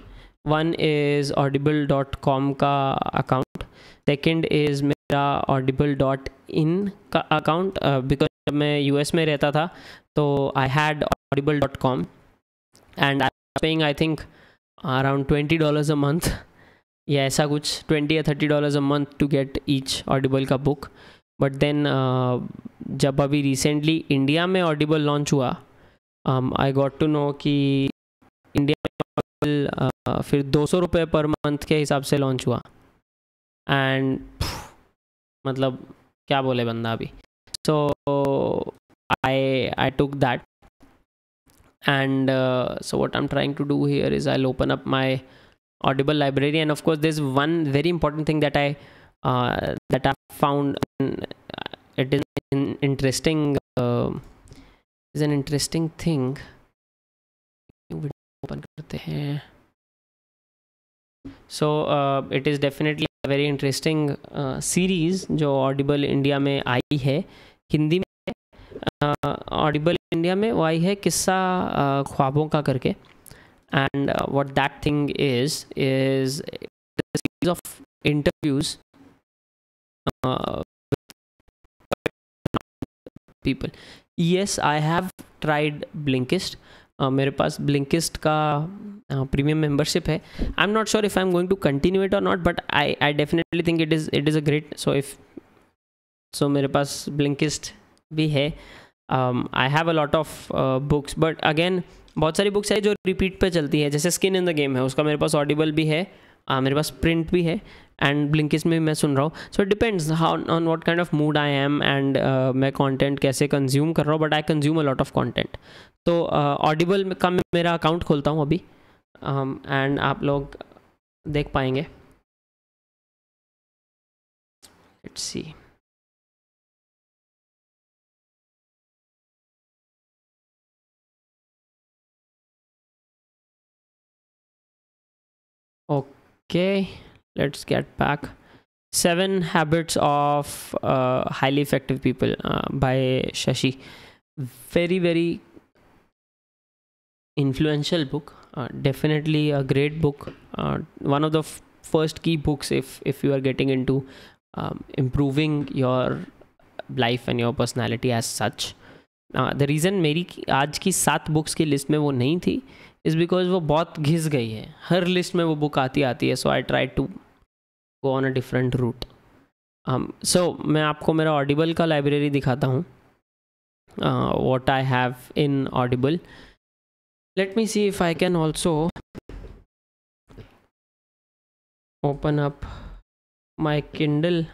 one is Audible dot com का अकाउंट सेकेंड इज़ मेरा ऑडिबल डॉट इन का अकाउंट बिकॉज uh, जब मैं एस में रहता था तो I had Audible dot com and I paying I think around twenty dollars a month या ऐसा कुछ ट्वेंटी या thirty dollars a month to get each Audible का बुक बट देन जब अभी रिसेंटली इंडिया में ऑडिबल लॉन्च हुआ I got to know कि इंडिया में uh, फिर दो सौ रुपये पर मंथ के हिसाब से लॉन्च हुआ एंड मतलब क्या बोले बंदा अभी so I I took that and so what I am trying to do here is I open up my Audible library and of course this one very important thing that I that I found it is interesting is an interesting thing open करते हैं so it is definitely very interesting series जो Audible India में आई है हिंदी में Audible uh, India में वो आई है किस्सा uh, ख्वाबों का करके and what that thing is is series of interviews people yes I have tried Blinkist मेरे पास ब्लिंकिस्ट का प्रीमियम uh, मेंबरशिप है I am not sure if I am going to continue it और not but I I definitely think it is it is a great so if so मेरे पास Blinkist भी है I have a lot of books but again बहुत सारी books है जो repeat पे चलती है जैसे स्किन इन द गेम है उसका मेरे पास ऑडिबल भी है आ, मेरे पास प्रिंट भी है एंड ब्लिंकिस में मैं सुन रहा हूँ so it depends how on what kind of mood I am and मैं कॉन्टेंट कैसे कंज्यूम कर रहा हूँ but I consume a lot of content तो ऑडिबल uh, का मेरा अकाउंट खोलता हूँ अभी एंड um, आप लोग देख पाएंगे let's see okay okay let's get back seven habits of uh, highly effective people uh, by shashi very very influential book uh, definitely a great book uh, one of the f- first key books if if you are getting into um, improving your life and your personality as such uh, the reason मेरी आज की सात books की list में वो नहीं थी is because वो बहुत घिस गई है हर लिस्ट में वो बुक आती आती है सो I try to go on a different route hmm so मैं आपको मेरा ऑडिबल का लाइब्रेरी दिखाता हूँ what I have in Audible let me see if I can also open up my Kindle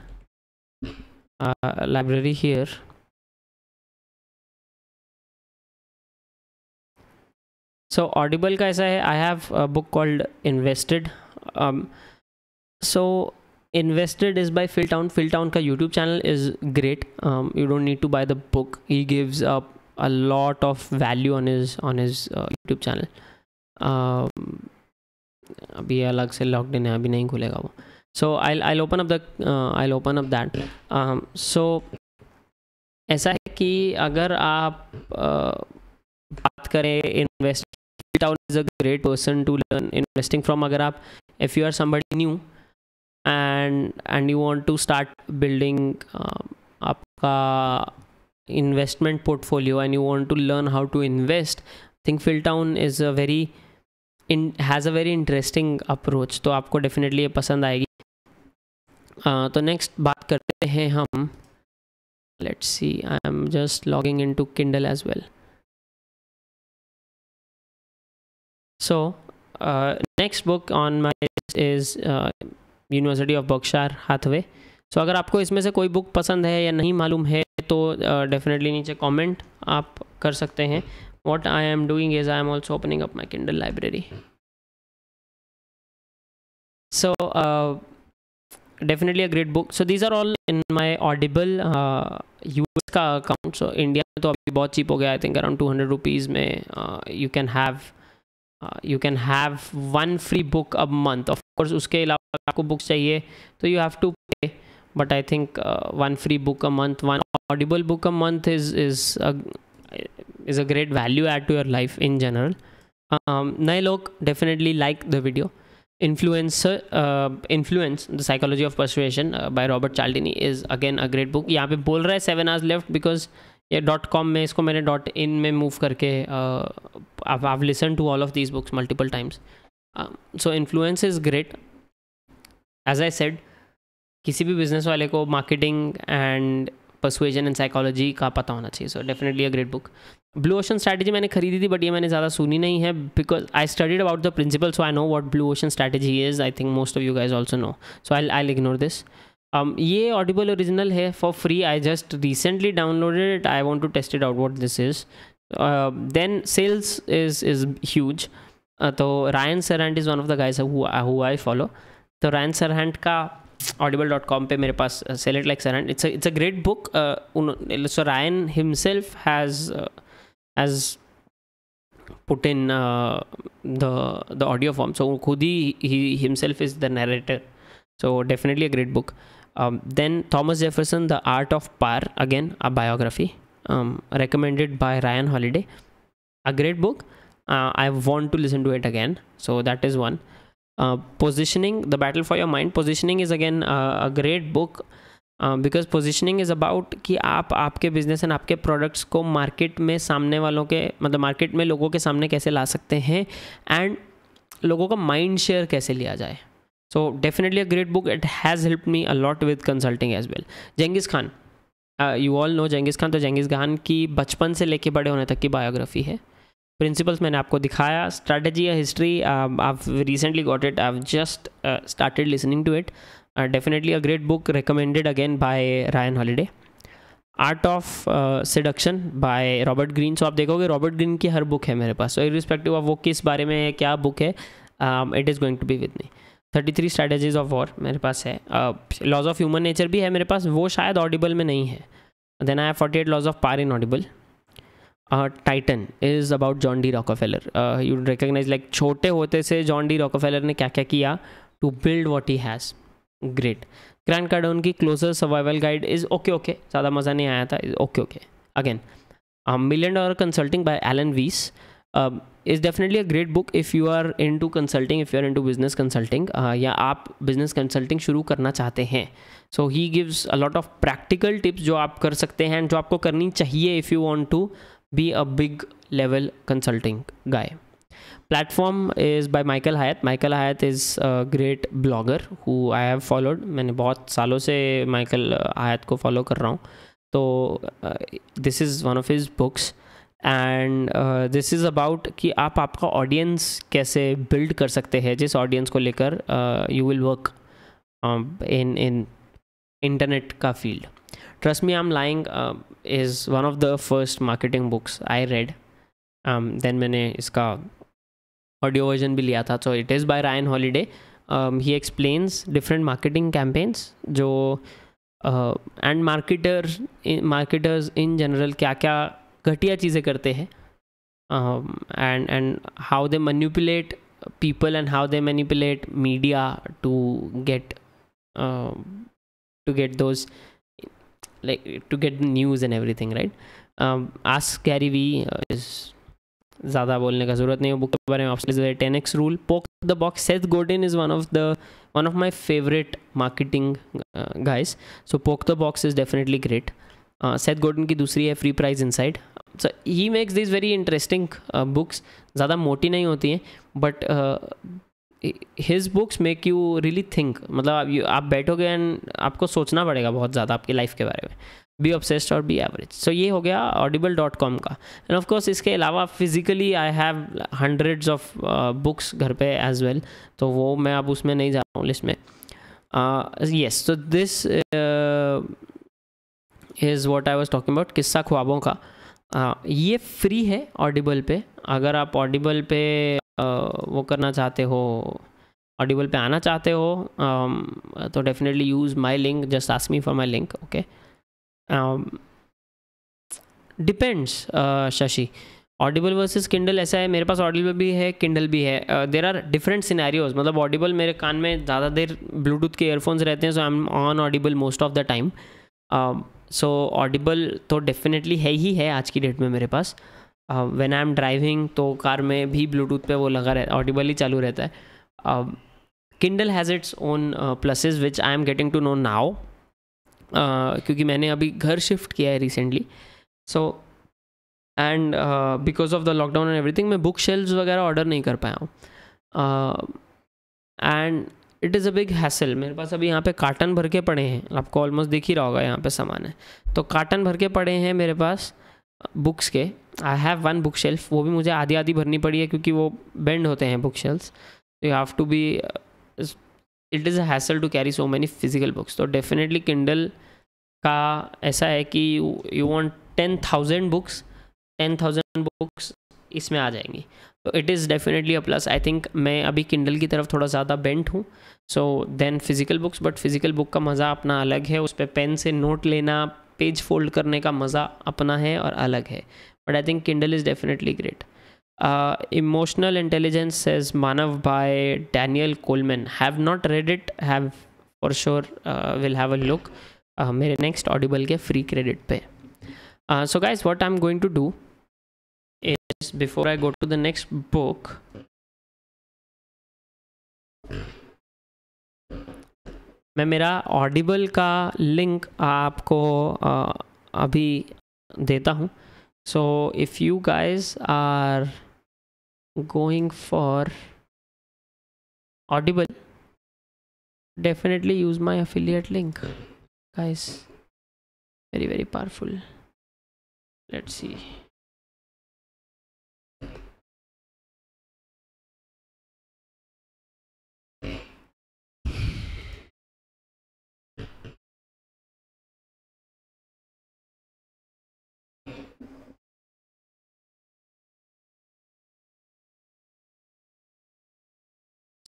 library here so Audible का ऐसा है I have book called invested so invested is by Phil Town Phil Town का YouTube channel is great you don't need to buy the book he gives up a lot of value on his on his uh, um, अभी अलग से इन है अभी नहीं खुलेगा वो so I I open up the I open up that so ऐसा है कि अगर आप uh, बात करें invest Town is a great person to learn investing from. अगर आप if you are somebody new and and you want to start building uh, आपका investment portfolio and you want to learn how to invest, I think Town is a very in has a very interesting approach. तो आपको definitely ये पसंद आएगी आ, तो next बात करते हैं हम let's see, I am just logging into Kindle as well. So uh, next book on my list is university of Berkshire Hathaway so अगर आपको इसमें से कोई बुक पसंद है या नहीं मालूम है तो डेफिनेटली uh, नीचे कमेंट आप कर सकते हैं what I am doing is I am also opening up my Kindle library so definitely a great book so these are all in my Audible US का अकाउंट सो इंडिया में तो अभी बहुत चीप हो गया I think around two hundred rupees में you can have you can have one free book a month of course उसके अलावा आपको बुक चाहिए तो यू हैव टू पे but I think one free book a month one Audible book a month is is is a great value add to your life in general नए लोग definitely like the video influencer influence the psychology of persuasion by Robert Cialdini is again a great book यहाँ पे बोल रहा है seven hours left because ये dot com में इसको मैंने डॉट इन में मूव करके I listen to all of these books multiple times so influence is great as I said किसी भी बिजनेस वाले को marketing and persuasion and psychology का पता होना चाहिए so definitely a great book blue ocean strategy मैंने खरीदी थी बट ये मैंने ज़्यादा सुनी नहीं है because I studied about the principle so I know what blue ocean strategy is I think most of you guys also know so I I ignore this um, ये ऑडिबल ओरिजिनल है for free I just recently downloaded I want to test it out what this is then sales is is huge तो Ryan Serhant is one of the guys who I follow तो Ryan सरहैंड का Audible dot com पर मेरे पास sell it like Serhant it's it's a great book so Ryan himself has has put in uh, the the audio form so khudi he himself is the narrator so definitely a great Um, then Thomas Jefferson, The Art of Power, again a biography um, recommended by Ryan Holiday. A great book. Uh, I want to listen to it again. So that is one. Uh, positioning, The Battle for Your Mind. Positioning is again uh, a great book because positioning is about कि आप आपके business and आपके products को market में सामने वालों के मतलब मार्केट में लोगों के सामने कैसे ला सकते हैं एंड लोगों का माइंड शेयर कैसे लिया जाए so definitely a great book it has help me a with consulting as well well. Khan you all know Genghis Khan तो जेंगिस खान की बचपन से लेके बड़े होने तक की बायोग्राफी है प्रिंसिपल्स मैंने आपको दिखाया स्ट्रैटेजी या हिस्ट्री आप recently got it I just started listening to it definitely a great book recommended again by Ryan Holiday art of seduction by Robert Greene so आप देखोगे रॉबर्ट ग्रीन की हर book है मेरे पास सो रिस्पेक्टिव ऑफ वो किस बारे में क्या बुक है it is going to be with me thirty three strategies of war मेरे पास है लॉज ऑफ ह्यूमन नेचर भी है मेरे पास वो शायद ऑडिबल में नहीं है then I have forty eight laws of power in Audible Titan is about John D Rockefeller you recognize like छोटे होते से जॉन डी रॉकोफेलर ने क्या क्या किया to build what he has great Grant Cardone की closer survival guide is okay okay ज़्यादा मज़ा नहीं आया था is okay okay again million dollar consulting by Alan Weiss is definitely a great book if you are into consulting if you are into business consulting या आप business consulting शुरू करना चाहते हैं so he gives a lot of practical tips जो आप कर सकते हैं एंड जो आपको करनी चाहिए if you want to be a big level consulting guy platform is by Michael Hyatt Michael Hyatt is a great blogger who I have followed मैंने बहुत सालों से माइकल हायत uh, को फॉलो कर रहा हूँ तो this is one of his books and this is about कि आप आपका ऑडियंस कैसे बिल्ड कर सकते हैं जिस ऑडियंस को लेकर you will work in in internet का field trust me I am lying is one of the first marketing books I read then मैंने इसका ऑडियो वर्जन भी लिया था so it is by Ryan Holiday he explains different marketing campaigns जो and marketer marketers in general क्या क्या घटिया चीज़ें करते हैं and and how they manipulate people and how they manipulate media to get to get those like to get news and everything right as carry Gary uh, ज़्यादा बोलने का ज़रूरत नहीं है बुक के बारे में ten X rule poke the box Seth Godin is one of the one of my favourite marketing guys so poke the box is definitely great Seth Godin की दूसरी है free in inside so he makes this very interesting books ज़्यादा मोटी नहीं होती हैं but his books make you really think मतलब आप आप बैठोगे एंड आपको सोचना पड़ेगा बहुत ज़्यादा आपकी लाइफ के बारे में बी ऑब्सेस्ड और बी एवरेज सो ये हो गया ऑडिबल डॉट कॉम का एंड ऑफकोर्स इसके अलावा physically I have hundreds of books घर पे एज वेल तो वो मैं अब उसमें नहीं जा रहा हूँ लिस्ट में येस तो this is what I was talking about किस्सा ख्वाबों का uh, आ, ये फ्री है ऑडिबल पे अगर आप ऑडिबल पे आ, वो करना चाहते हो ऑडिबल पे आना चाहते हो तो आ, तो definitely use my link just ask me for my link okay depends Shashi Audible versus Kindle ऐसा है मेरे पास ऑडिबल भी है किंडल भी है देर आर डिफरेंट सिनेरियोज मतलब ऑडिबल मेरे कान में ज़्यादा देर ब्लूटूथ के ईयरफोन्स रहते हैं so I am on Audible most of the time so Audible तो डेफिनेटली है ही है आज की डेट में मेरे पास वेन आई एम ड्राइविंग तो कार में भी ब्लूटूथ पे वो लगा है ऑडिबल ही चालू रहता है Kindle has its own pluses which I am getting to know now क्योंकि मैंने अभी घर शिफ्ट किया है recently so and because of the lockdown and everything मैं बुक शेल्व वगैरह ऑर्डर नहीं कर पाया हूँ and uh, it is a big hassle मेरे पास अभी यहाँ पे कार्टन भर के पड़े हैं आपको ऑलमोस्ट देख ही रहा होगा यहाँ पे सामान है तो कार्टन भर के पड़े हैं मेरे पास बुक्स के I have one book shelf वो भी मुझे आधी आधी भरनी पड़ी है क्योंकि वो बेंड होते हैं बुक शेल्फ तो you have to be it is a hassle to carry so many physical books तो डेफिनेटली किंडल का ऐसा है कि you want ten thousand books ten thousand books इसमें आ जाएंगी तो it is definitely a plus I think मैं अभी किंडल की तरफ थोड़ा ज़्यादा बेंट हूँ so then physical books but physical book का मज़ा अपना अलग है उस पर पेन से नोट लेना पेज फोल्ड करने का मज़ा अपना है और अलग है but I think Kindle is definitely great emotional intelligence as मानव by Daniel Goleman have not read it have for sure will have a look मेरे नेक्स्ट ऑडिबल के फ्री क्रेडिट पे so guys what I am going to do is before I go to the next book मैं मेरा Audible का link आपको अभी देता हूँ so if you guys are going for Audible definitely use my affiliate link guys very very powerful let's see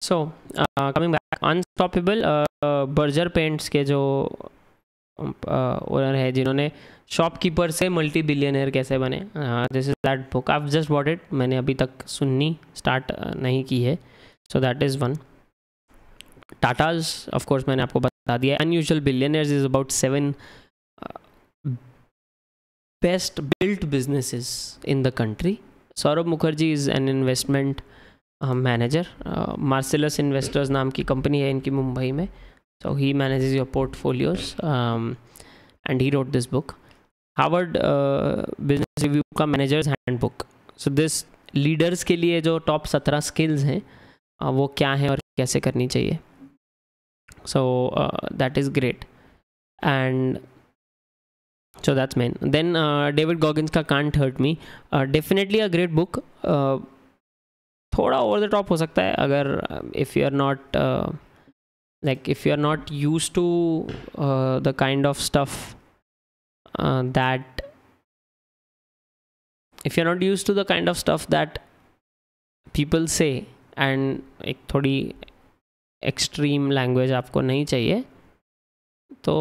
so coming back unstoppable Berger paints के जो owner um, uh, है जिन्होंने शॉपकीपर से मल्टी बिलियनर कैसे बने this is that book I just bought it मैंने अभी तक सुननी स्टार्ट uh, नहीं की है so that is one Tatas of course मैंने आपको बता दिया unusual billionaires is about seven best built businesses in the country Saurabh Mukherjee is an investment manager Marcellus investors नाम की कंपनी है इनकी मुंबई में so he manages your portfolios and he wrote this book Harvard business review का managers handbook so this leaders के लिए जो top सत्रह स्किल्स हैं uh, वो क्या हैं और कैसे करनी चाहिए so that is great and so that's main then David Goggins का ka hurt me definitely a great book थोड़ा ओवर द टॉप हो सकता है अगर if you are not like if you are not used to the kind of stuff that if you are not used to the kind of stuff that people say and एक थोड़ी extreme language आपको नहीं चाहिए तो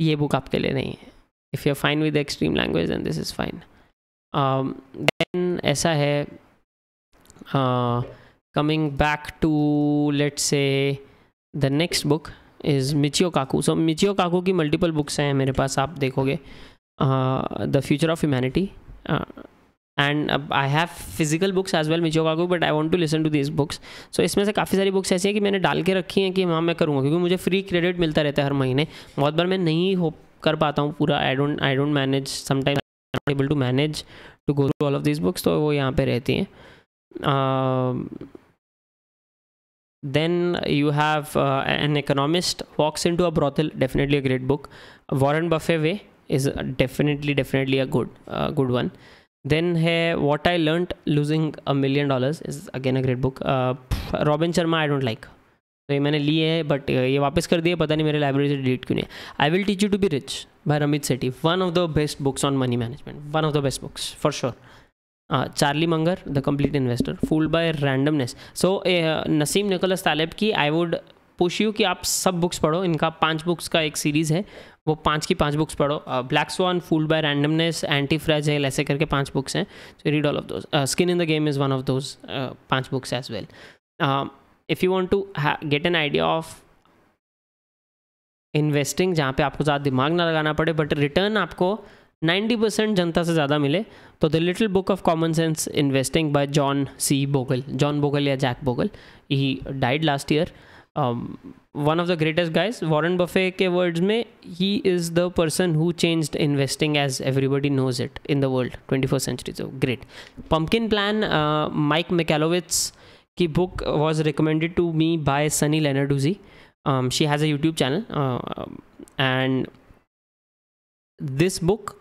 ये book आपके लिए नहीं है if you are fine with extreme language and this is fine then ऐसा है coming back to let's say the next book is Michio Kaku so Michio Kaku की मल्टीपल बुक्स हैं मेरे पास आप देखोगे the future of humanity and अब I have physical books as well Michio Kaku but I want to listen to this books so इसमें से काफ़ी सारी बुक्स ऐसी हैं कि मैंने डाल के रखी हैं कि हाँ मैं करूँगा क्योंकि मुझे फ्री क्रेडिट मिलता रहता है हर महीने बहुत बार मैं नहीं हो कर पाता हूँ पूरा I don't I don't manage sometime able to manage to go all of this books तो वो यहाँ पर रहती हैं um, then you have uh, an economist walks into a brothel definitely a great book warren buffet way is definitely definitely a good uh, good one then hey what i learned losing a million dollars is again a great book uh, robin sharma i don't like तो ये मैंने लिए हैं but ये वापस कर दिए पता नहीं मेरे लाइब्रेरी से डिलीट क्यों नहीं I will teach you to be rich by Ramit Sethi one of the best books on money management one of the best books for sure Charlie Munger the complete investor Investor, by randomness so Nassim Nicholas Taleb की I would push you कि आप सब books पढ़ो इनका पांच books का एक series है वो पांच की पांच बुक्स पढ़ो black swan fooled by randomness antifragile है ऐसे करके पांच बुक्स हैं so read all of those skin in the game is one of those पांच books as well if you want to get an idea of investing जहाँ पे आपको ज़्यादा दिमाग ना लगाना पड़े बट रिटर्न आपको नाइन्टी परसेंट जनता से ज़्यादा मिले तो the little book of common sense investing by John C Bogle John Bogle या Jack Bogle he died last year one of the greatest guys Warren Buffett के वर्ड्स में he is the person who changed investing as everybody knows it in the world twenty first century so great pumpkin plan Mike Michalowicz की book was recommended to me by Sunny Lenarduzzi she has a YouTube channel and this book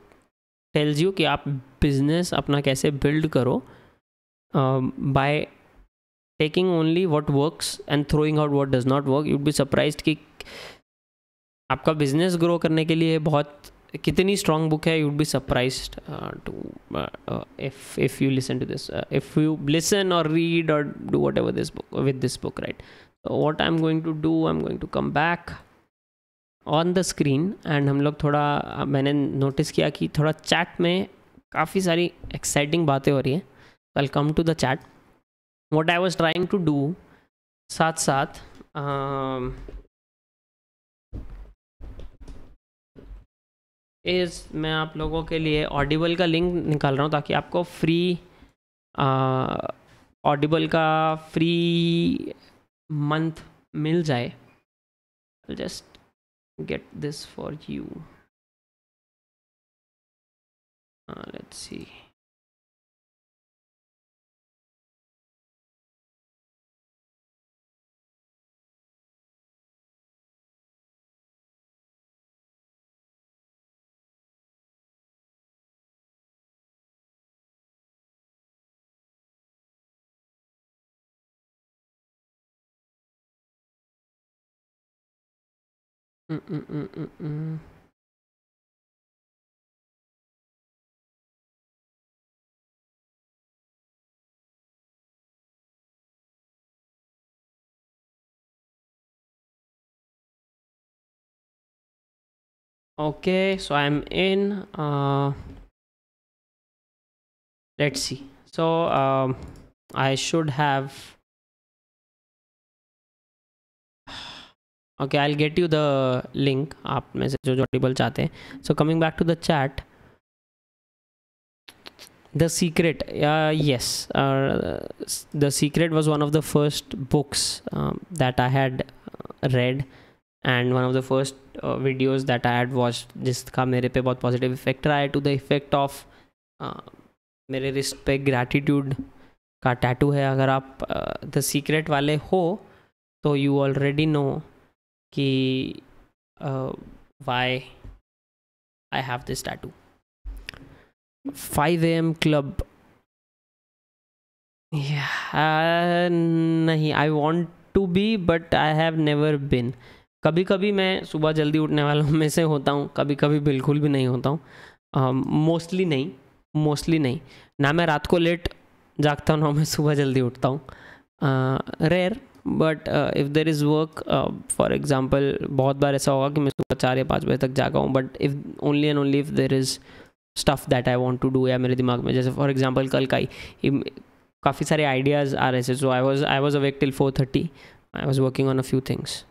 tells you कि आप business अपना कैसे build करो bye taking only what works and throwing out what does not work you'd be surprised कि आपका business grow करने के लिए बहुत कितनी स्ट्रांग बुक है you'd be surprise too if if you listen to this if you listen और read और do whatever this book with this book right what I am going to do I am going to come back on the screen and हम लोग थोड़ा मैंने notice किया कि थोड़ा chat में काफ़ी सारी एक्साइटिंग बातें हो रही है welcome to the chat what I was trying to do साथ साथ इस um, मैं आप लोगों के लिए ऑडिबल का लिंक निकाल रहा हूँ ताकि आपको फ्री ऑडिबल uh, का फ्री मंथ मिल जाए just get this for you uh, let's see Mm-mm-mm-mm-mm. okay so i'm in uh, let's see so um, i should have okay I get you the link आप में से जो जो table चाहते हैं so coming back to the chat the secret yes the secret was one of the first books that I had read and one of the first videos that I had watch जिसका मेरे पे बहुत positive effect रहा है to the effect of मेरे wrist पे gratitude का tattoo है अगर आप द uh, सीक्रेट वाले हो तो यू ऑलरेडी नो कि why I have this tattoo five A M club नहीं I want to be but I have never been कभी कभी मैं सुबह जल्दी उठने वालों में से होता हूँ कभी कभी बिल्कुल भी नहीं होता हूँ मोस्टली uh, नहीं मोस्टली नहीं ना मैं रात को लेट जागता हूँ ना मैं सुबह जल्दी उठता हूँ rare uh, but if there is work for example बहुत बार ऐसा होगा कि मैं सुबह चार या पाँच बजे तक जागा हूँ but if only and only if there is stuff that I want to do या मेरे दिमाग में जैसे फॉर एग्जाम्पल कल का ही काफ़ी सारे आइडियाज़ आ रहे थे so I was I was awake till four thirty I was working on a few things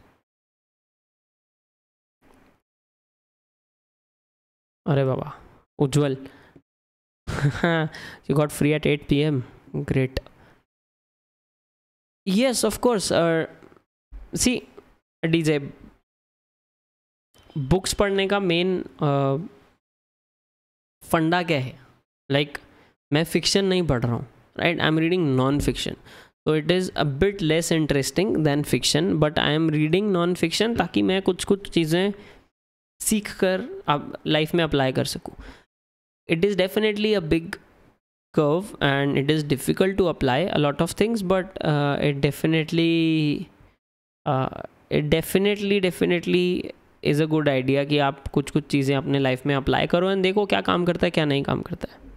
अरे बाबा Ujjwal you got free at eight P M great yes of course uh, see डीजे बुक्स पढ़ने का main फंडा क्या है like like, मैं fiction नहीं पढ़ रहा हूँ right I am reading non fiction तो it is a bit less interesting than fiction but I am reading non fiction ताकि मैं कुछ कुछ चीज़ें सीख कर आप लाइफ में अप्लाई कर सकूँ it is definitely a big curve and it is difficult to apply a lot of things but uh, it definitely uh, it definitely definitely is a good idea कि आप कुछ कुछ चीज़ें अपने life में apply करो and देखो क्या काम करता है क्या नहीं काम करता है